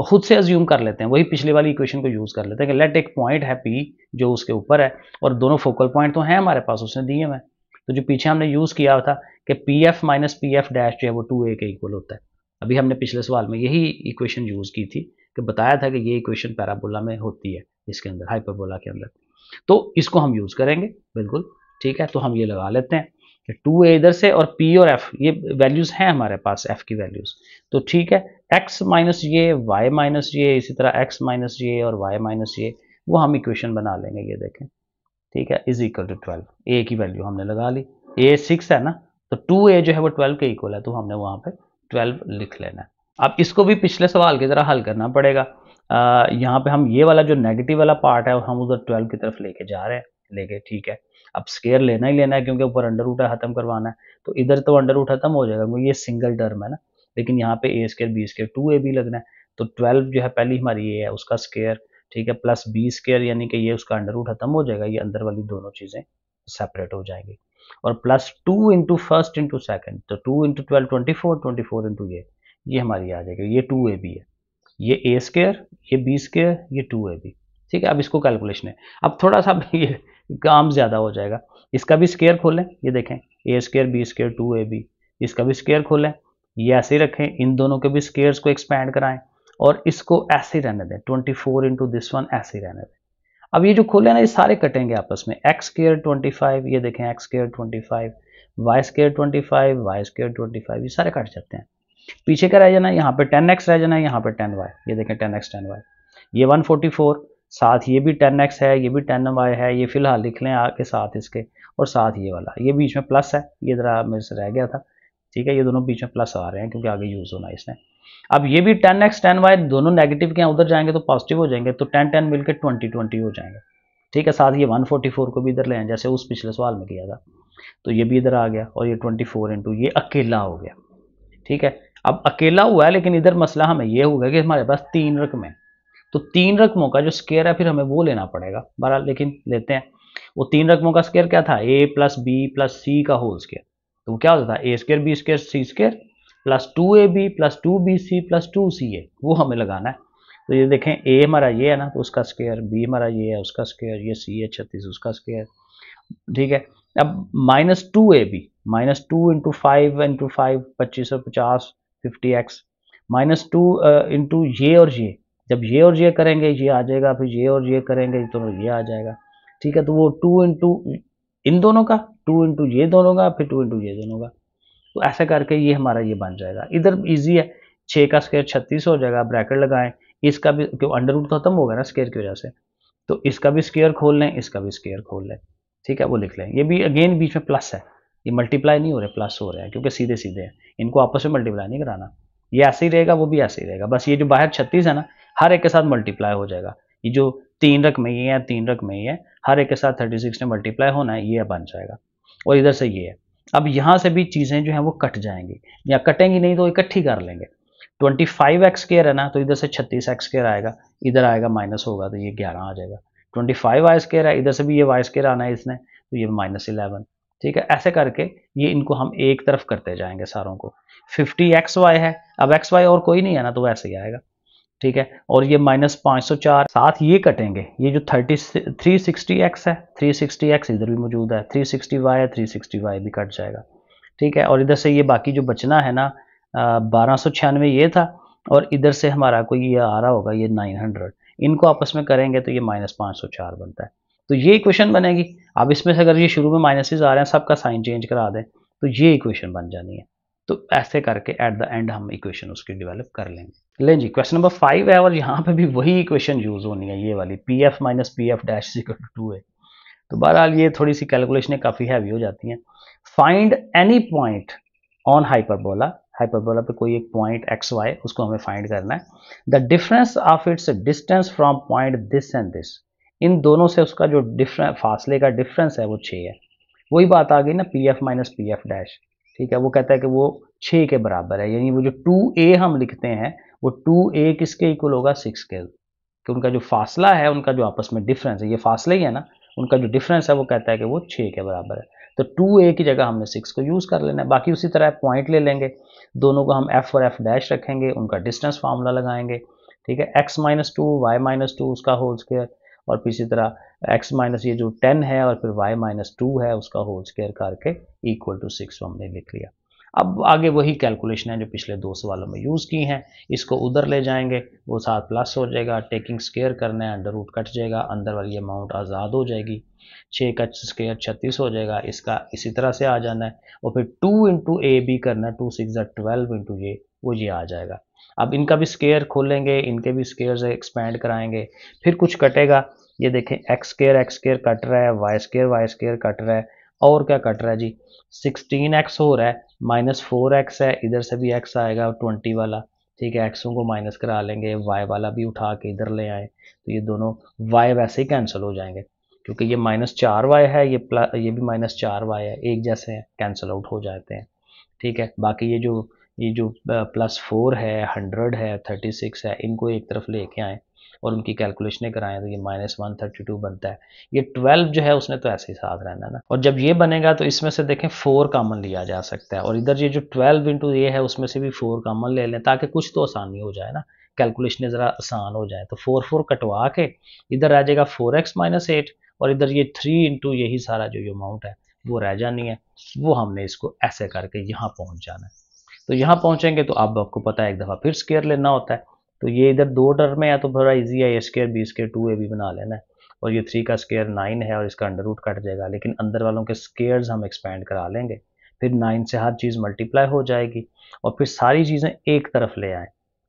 खुद से अज्यूम कर लेते हैं वही पिछले वाली इक्वेशन को यूज़ कर लेते हैं कि लेट एक पॉइंट है पी जो उसके ऊपर है और दोनों फोकल पॉइंट तो हैं हमारे पास उसने दिए हुए तो जो पीछे हमने यूज़ किया था कि P F minus P F dash जो है वो टू ए के इक्वल होता है अभी हमने पिछले सवाल में यही इक्वेशन यूज़ की थी कि बताया था कि ये इक्वेशन पैराबोला में होती है इसके अंदर हाइपरबोला के अंदर तो इसको हम यूज़ करेंगे बिल्कुल ठीक है तो हम ये लगा लेते हैं कि टू ए इधर से और पी और एफ ये वैल्यूज़ हैं हमारे पास एफ की वैल्यूज़ तो ठीक है एक्स माइनस ये वाई माइनस ये इसी तरह एक्स माइनस ये और वाई माइनस ये वो हम इक्वेशन बना लेंगे ये देखें ठीक है is equal to twelve A की वैल्यू हमने लगा ली ए सिक्स है ना तो टू ए जो है वो ट्वेल्व के इक्वल है तो हमने वहाँ पे ट्वेल्व लिख लेना है अब इसको भी पिछले सवाल की तरह हल करना पड़ेगा आ, यहाँ पे हम ये वाला जो नेगेटिव वाला पार्ट है हम उधर ट्वेल्व की तरफ लेके जा रहे हैं लेके ठीक है अब स्केयर लेना ही लेना है क्योंकि ऊपर अंडर रूट ख़त्म करवाना है तो इधर तो अंडर रूट खत्म हो जाएगा क्योंकि ये सिंगल टर्म है ना लेकिन यहाँ पे A square B square two A भी लगना है तो ट्वेल्व जो है पहली हमारी ए है उसका स्केयर ठीक है प्लस बी स्केयर यानी कि ये उसका अंडर रूट खत्म हो जाएगा ये अंदर वाली दोनों चीज़ें सेपरेट हो जाएंगी और plus two into first into second तो two into twelve twenty four twenty four into ये ये हमारी आ जाएगी ये टू ए बी है ये ए स्केयर ये बी स्केयर ये टू ए बी ठीक है अब इसको कैलकुलेशन है अब थोड़ा सा [laughs] ये काम ज़्यादा हो जाएगा इसका भी स्केयर खोलें ये देखें A square B square two A B इसका भी स्केयर खोलें ये ऐसे ही रखें इन दोनों के भी स्केयर्स को एक्सपैंड कराएं और इसको ऐसे ही रहने दें 24 फोर इंटू दिस वन ऐसे ही रहने दें अब ये जो खोले ना ये सारे कटेंगे आपस में एक्स स्केयर ट्वेंटी फाइव ये देखें X square twenty five Y square twenty five Y square twenty five ये सारे कट जाते हैं पीछे का रह जाना यहाँ पे टेन एक्स रह जाना यहाँ पे टेन वाई ये देखें टेन एक्स टेन वाई ये वन फोर्टी फोर साथ ये भी टेन एक्स है ये भी टेन वाई है ये फिलहाल लिख लें आके साथ इसके और साथ ये वाला ये बीच में प्लस है ये ज़रा मेरे से रह गया था ठीक है ये दोनों बीच में प्लस आ रहे हैं क्योंकि आगे यूज़ होना इसने अब ये भी टेन एक्स टेन वाई दोनों नेगेटिव के उधर जाएंगे तो पॉजिटिव हो जाएंगे तो टेन टेन मिलकर ट्वेंटी ट्वेंटी हो जाएंगे ठीक है साथ ये वन फोर्टी फोर को भी इधर ले आए जैसे उस पिछले सवाल में किया था तो ये भी इधर आ गया और ये ट्वेंटी फोर इंटू ये अकेला हो गया ठीक है अब अकेला हुआ है लेकिन इधर मसला हमें यह होगा कि हमारे पास तीन रकमें तो तीन रकमों का जो स्केयर है फिर हमें वो लेना पड़ेगा बहरहाल लेकिन लेते हैं वो तीन रकमों का स्केयर क्या था A plus B plus C का होल स्केयर तो वो क्या होता था A square B square C square plus two A B plus two B C plus two C A वो हमें लगाना है तो ये देखें ए हमारा ये है ना तो उसका स्केयर बी हमारा ये है उसका स्केयर ये सी है छत्तीस उसका स्केयर ठीक है अब minus two A B minus two into five into five पच्चीस और पचास fifty X minus two into ये और ये जब ये और ये करेंगे ये आ जाएगा फिर ये और ये करेंगे तो ये आ जाएगा ठीक है तो वो टू इंटू इन दोनों का टू इंटू ये दोनों का फिर टू इंटू ये दोनों का तो ऐसा करके ये हमारा ये बन जाएगा इधर इजी है छः का स्केयर छत्तीस हो जाएगा ब्रैकेट लगाएं इसका भी क्यों अंडर रूट खत्म होगा ना स्केयर की वजह से तो इसका भी स्केयर खोल लें इसका भी स्केयर खोल लें ठीक है वो लिख लें ये भी अगेन बीच में प्लस है ये मल्टीप्लाई नहीं हो रहे प्लस हो रहे हैं क्योंकि सीधे सीधे हैं इनको आपस में मल्टीप्लाई नहीं कराना ये ऐसे ही रहेगा वो भी ऐसे ही रहेगा बस ये जो बाहर छत्तीस है ना हर एक के साथ मल्टीप्लाई हो जाएगा ये जो तीन रक में ये है तीन रक में ये है हर एक के साथ थर्टी सिक्स ने मल्टीप्लाई होना है ये बन जाएगा और इधर से ये है अब यहाँ से भी चीज़ें जो हैं वो कट जाएंगी या कटेंगी नहीं तो इकट्ठी कर लेंगे ट्वेंटी फाइव एक्स केयर है ना तो इधर से छत्तीस एक्स केयर आएगा इधर आएगा माइनस होगा तो ये ग्यारह आ जाएगा ट्वेंटी फाइव वाई स्केयर है इधर से भी ये वाई स्केयर आना है इसने तो ये माइनस इलेवन ठीक है ऐसे करके ये इनको हम एक तरफ करते जाएंगे सारों को फिफ्टी एक्स वाई है अब एक्स वाई और कोई नहीं है ना तो वैसे ही आएगा ठीक है और ये माइनस पाँच सौ चार साथ ये कटेंगे ये जो थर्टी थ्री सिक्सटी एक्स है थ्री सिक्सटी एक्स इधर भी मौजूद है थ्री सिक्सटी वाई है थ्री सिक्सटी वाई भी कट जाएगा ठीक है और इधर से ये बाकी जो बचना है ना बारह सौ छियानवे ये था और इधर से हमारा कोई ये आ रहा होगा ये नाइन हंड्रेड इनको आपस में करेंगे तो ये माइनस पाँच सौ चार बनता है तो ये इक्वेशन बनेगी अब इसमें से अगर ये शुरू में माइनसेज आ रहे हैं सबका साइन चेंज करा दें तो ये इक्वेशन बन जानी है तो ऐसे करके एट द एंड हम इक्वेशन उसकी डिवेलप कर लेंगे ले जी क्वेश्चन नंबर फाइव है और यहाँ पे भी वही इक्वेशन यूज होनी है ये वाली P F minus P F dash equal to two है तो बहरहाल ये थोड़ी सी कैलकुलेशनें काफ़ी हैवी हो जाती हैं find any point on hyperbola hyperbola पे कोई एक पॉइंट एक्स वाई उसको हमें फाइंड करना है the difference of its distance from point this and this इन दोनों से उसका जो डिफरें फासले का डिफरेंस है वो छः है वही बात आ गई ना P F minus P F dash ठीक है वो कहता है कि वो छः के बराबर है यानी वो जो टू ए हम लिखते हैं वो टू ए किसके इक्वल होगा सिक्स के कि उनका जो फासला है उनका जो आपस में डिफरेंस है ये फासला ही है ना उनका जो डिफरेंस है वो कहता है कि वो छः के बराबर है तो टू ए की जगह हमने सिक्स को यूज़ कर लेना है बाकी उसी तरह पॉइंट ले लेंगे दोनों को हम एफ और एफ डैश रखेंगे उनका डिस्टेंस फार्मूला लगाएंगे ठीक है X minus two Y minus two उसका होल स्केयर और फिर इसी तरह एक्स माइनस ये जो टेन है और फिर वाई माइनस टू है उसका होल स्केयर करके इक्वल टू सिक्स हमने लिख लिया अब आगे वही कैलकुलेशन है जो पिछले दो सवालों में यूज़ की हैं इसको उधर ले जाएंगे वो साथ प्लस हो जाएगा टेकिंग स्केयर करना है अंडर रूट कट जाएगा अंदर वाली अमाउंट आज़ाद हो जाएगी छः का स्केयर छत्तीस हो जाएगा इसका इसी तरह से आ जाना है और फिर टू इंटू ए बी करना है टू सिक्स ट्वेल्व इंटू ये वो ये आ जाएगा अब इनका भी स्केयर खोलेंगे इनके भी स्केयर एक्सपेंड कराएंगे फिर कुछ कटेगा ये देखें X square X square cut रहा है Y square Y square cut रहा है और क्या कट रहा है जी सिक्सटीन एक्स हो रहा है माइनस फोर एक्स है इधर से भी एक्स आएगा ट्वेंटी वाला ठीक है एक्सों को माइनस करा लेंगे वाई वाला भी उठा के इधर ले आए तो ये दोनों वाई वैसे ही कैंसिल हो जाएंगे क्योंकि ये माइनस चार वाई है ये प्लस ये भी माइनस चार वाई है एक जैसे हैं कैंसिल आउट हो जाते हैं ठीक है बाकी ये जो ये जो प्लस फोर है हंड्रेड है थर्टी सिक्स है इनको एक तरफ लेके आए और उनकी कैलकुलेशने कराएं तो ये माइनस वन थर्टी टू बनता है ये ट्वेल्व जो है उसने तो ऐसे ही साथ रहना है ना और जब ये बनेगा तो इसमें से देखें फोर कामन लिया जा सकता है और इधर ये जो ट्वेल्व इंटू ये है उसमें से भी फोर कामन ले लें ताकि कुछ तो आसानी हो जाए ना कैलकुलेशन ज़रा आसान हो जाए तो फोर फोर कटवा के इधर रह जाएगा फोर एक्स माइनस एट और इधर ये थ्री इंटू यही सारा जो अमाउंट है वो रह जानी है वो हमने इसको ऐसे करके यहाँ पहुँच जाना है तो यहाँ पहुँचेंगे तो अब आपको पता है एक दफ़ा फिर स्केयर लेना होता है तो ये इधर दो टर्म है या तो थोड़ा ईजी है A square B square two A B बना लेना है और ये थ्री का स्केयर नाइन है और इसका अंडर रूट कट जाएगा लेकिन अंदर वालों के स्केयर्स हम एक्सपेंड करा लेंगे फिर नाइन से हर चीज़ मल्टीप्लाई हो जाएगी और फिर सारी चीज़ें एक तरफ ले आएँ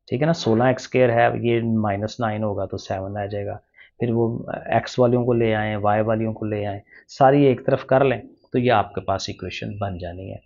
ठीक है ना सोलह एक्स स्केयर है ये माइनस नाइन होगा तो सेवन आ जाएगा फिर वो एक्स uh, वालियों को ले आएँ वाई वालियों को ले आएँ सारी एक तरफ कर लें तो ये आपके पास इक्वेशन बन जानी है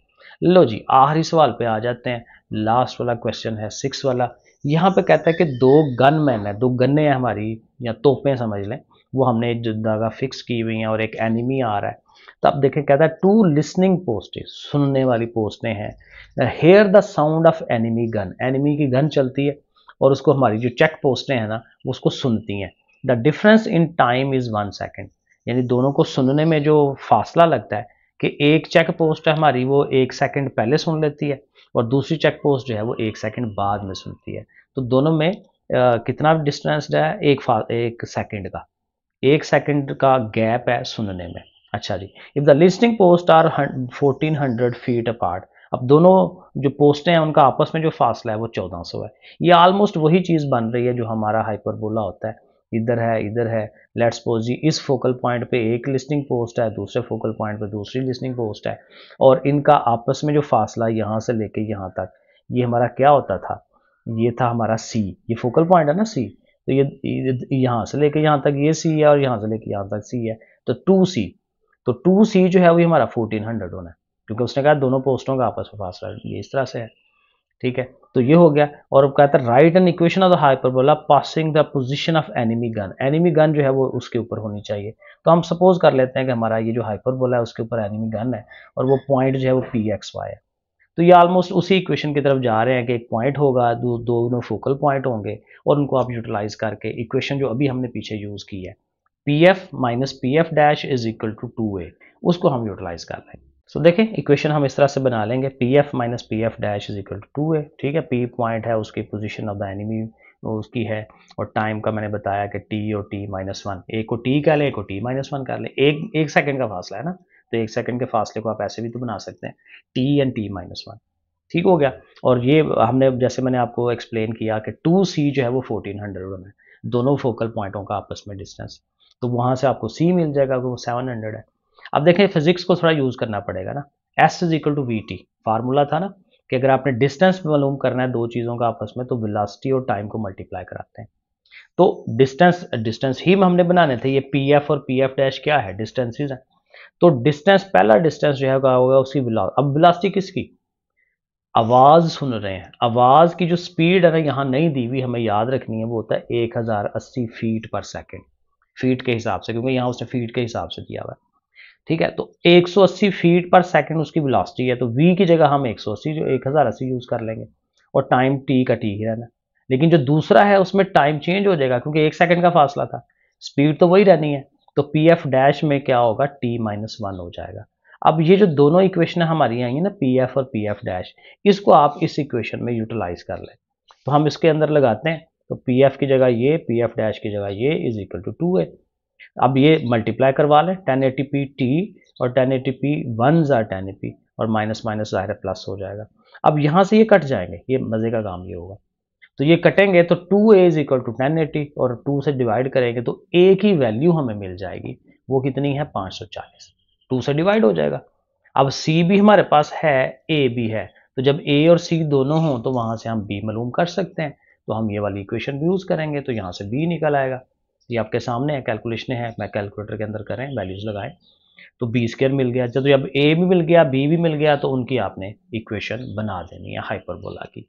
लो जी आखिरी सवाल पे आ जाते हैं लास्ट वाला क्वेश्चन है सिक्स वाला यहाँ पे कहता है कि दो गन मैन है दो गन्ने हैं हमारी या तोपें समझ लें वो हमने जो जगह फिक्स की हुई हैं और एक एनिमी आ रहा है तो आप देखें कहता है टू लिसनिंग पोस्टें सुनने वाली पोस्टें हैं hear the sound of enemy gun enemy की गन चलती है और उसको हमारी जो चेक पोस्टें हैं ना उसको सुनती हैं the difference in time is one second यानी दोनों को सुनने में जो फासला लगता है कि एक चेक पोस्ट है हमारी वो एक सेकंड पहले सुन लेती है और दूसरी चेक पोस्ट जो है वो एक सेकंड बाद में सुनती है तो दोनों में आ, कितना डिस्टेंस है एक फा एक सेकंड का एक सेकंड का गैप है सुनने में अच्छा जी if the listening post are fourteen hundred feet apart अब दोनों जो पोस्टें हैं उनका आपस में जो फासला है वो चौदह सौ है ये ऑलमोस्ट वही चीज़ बन रही है जो हमारा हाइपरबोला होता है इधर है इधर है लेट्स सपोज जी इस फोकल पॉइंट पे एक लिस्टिंग पोस्ट है दूसरे फोकल पॉइंट पे दूसरी लिस्टिंग पोस्ट है और इनका आपस में जो फासला यहाँ से लेके यहाँ तक ये हमारा क्या होता था ये था हमारा सी ये फोकल पॉइंट है ना सी तो ये यहाँ से लेके यहाँ तक ये सी है और यहाँ से लेके यहाँ तक सी है तो टू सी तो टू सी जो है वो हमारा फोर्टीन हंड्रेड होना है क्योंकि उसने कहा दोनों पोस्टों का आपस में फासला ये इस तरह से है ठीक है तो ये हो गया और अब कहता है write an equation of the hyperbola passing the position of enemy gun enemy gun जो है वो उसके ऊपर होनी चाहिए तो हम सपोज कर लेते हैं कि हमारा ये जो हाइपरबोला है उसके ऊपर एनिमी गन है और वो पॉइंट जो है वो पी एक्स वाई है तो ये ऑलमोस्ट उसी इक्वेशन की तरफ जा रहे हैं कि एक पॉइंट होगा दो दोनों फोकल पॉइंट होंगे और उनको आप यूटिलाइज करके इक्वेशन जो अभी हमने पीछे यूज़ की है P F minus P F dash is equal to two A उसको हम यूटिलाइज कर लेंगे सो so, देखें इक्वेशन हम इस तरह से बना लेंगे P F minus P F dash is equal to two है ठीक है पी पॉइंट है उसकी पोजीशन ऑफ द एनिमी उसकी है और टाइम का मैंने बताया कि टी और टी माइनस वन एक को टी कर ले एक को टी माइनस वन कर ले एक एक सेकंड का फासला है ना तो एक सेकंड के फासले को आप ऐसे भी तो बना सकते हैं T and T minus one ठीक हो गया और ये हमने जैसे मैंने आपको एक्सप्लेन किया कि टू सी जो है वो फोर्टीन हंड्रेड है दोनों फोकल पॉइंटों का आपस में डिस्टेंस तो वहाँ से आपको सी मिल जाएगा वो सेवन हंड्रेड है अब देखें फिजिक्स को थोड़ा यूज़ करना पड़ेगा ना S is equal to V T formula था ना कि अगर आपने डिस्टेंस मालूम करना है दो चीज़ों का आपस में तो विलासिटी और टाइम को मल्टीप्लाई कराते हैं तो डिस्टेंस डिस्टेंस ही हमने बनाने थे ये पी एफ और पी एफ डैश क्या है डिस्टेंसेज है तो डिस्टेंस पहला डिस्टेंस जो है होगा उसकी अब विलासिटी किसकी आवाज़ सुन रहे हैं आवाज़ की जो स्पीड है ना यहाँ नहीं दी हुई हमें याद रखनी है वो होता है 1080 फीट पर सेकंड फीट के हिसाब से क्योंकि यहां उसने फीट के हिसाब से दिया हुआ है ठीक है तो 180 फीट पर सेकंड उसकी वेलोसिटी है तो v की जगह हम 180 जो 1080 यूज़ कर लेंगे और टाइम t का t ही रहना लेकिन जो दूसरा है उसमें टाइम चेंज हो जाएगा क्योंकि एक सेकंड का फासला था स्पीड तो वही रहनी है तो पी एफ डैश में क्या होगा t माइनस वन हो जाएगा अब ये जो दोनों इक्वेशन हमारी आई है ना पी एफ और पी एफ डैश इसको आप इस इक्वेशन में यूटिलाइज कर लें तो हम इसके अंदर लगाते हैं तो पी एफ की जगह ये पी एफ डैश की जगह ये इज इक्वल टू टू है अब ये मल्टीप्लाई करवा लें टेन एटी पी टी और टेन एटी पी वन ज़ा टेन ए पी और माइनस माइनस ज़ाहिर प्लस हो जाएगा अब यहाँ से ये कट जाएंगे ये मज़े का काम ये होगा तो ये कटेंगे तो two A is equal to ten eighty और टू से डिवाइड करेंगे तो ए की वैल्यू हमें मिल जाएगी वो कितनी है पाँच सौ चालीस टू से डिवाइड हो जाएगा अब सी भी हमारे पास है ए भी है तो जब ए और सी दोनों हों तो वहाँ से हम बी मालूम कर सकते हैं तो हम ये वाली इक्वेशन भी यूज़ करेंगे तो यहाँ से बी निकल आएगा ये आपके सामने है कैलकुलेशन है मैं कैलकुलेटर के अंदर करें वैल्यूज़ लगाएं तो बी स्केयर मिल गया जब जब ए भी मिल गया बी भी मिल गया तो उनकी आपने इक्वेशन बना देनी है हाइपरबोला की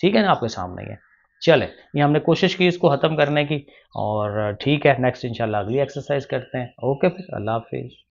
ठीक है ना आपके सामने है चले ये हमने कोशिश की इसको ख़त्म करने की और ठीक है नेक्स्ट इंशाल्लाह अगली एक्सरसाइज करते हैं ओके फिर अल्लाह हाफिज़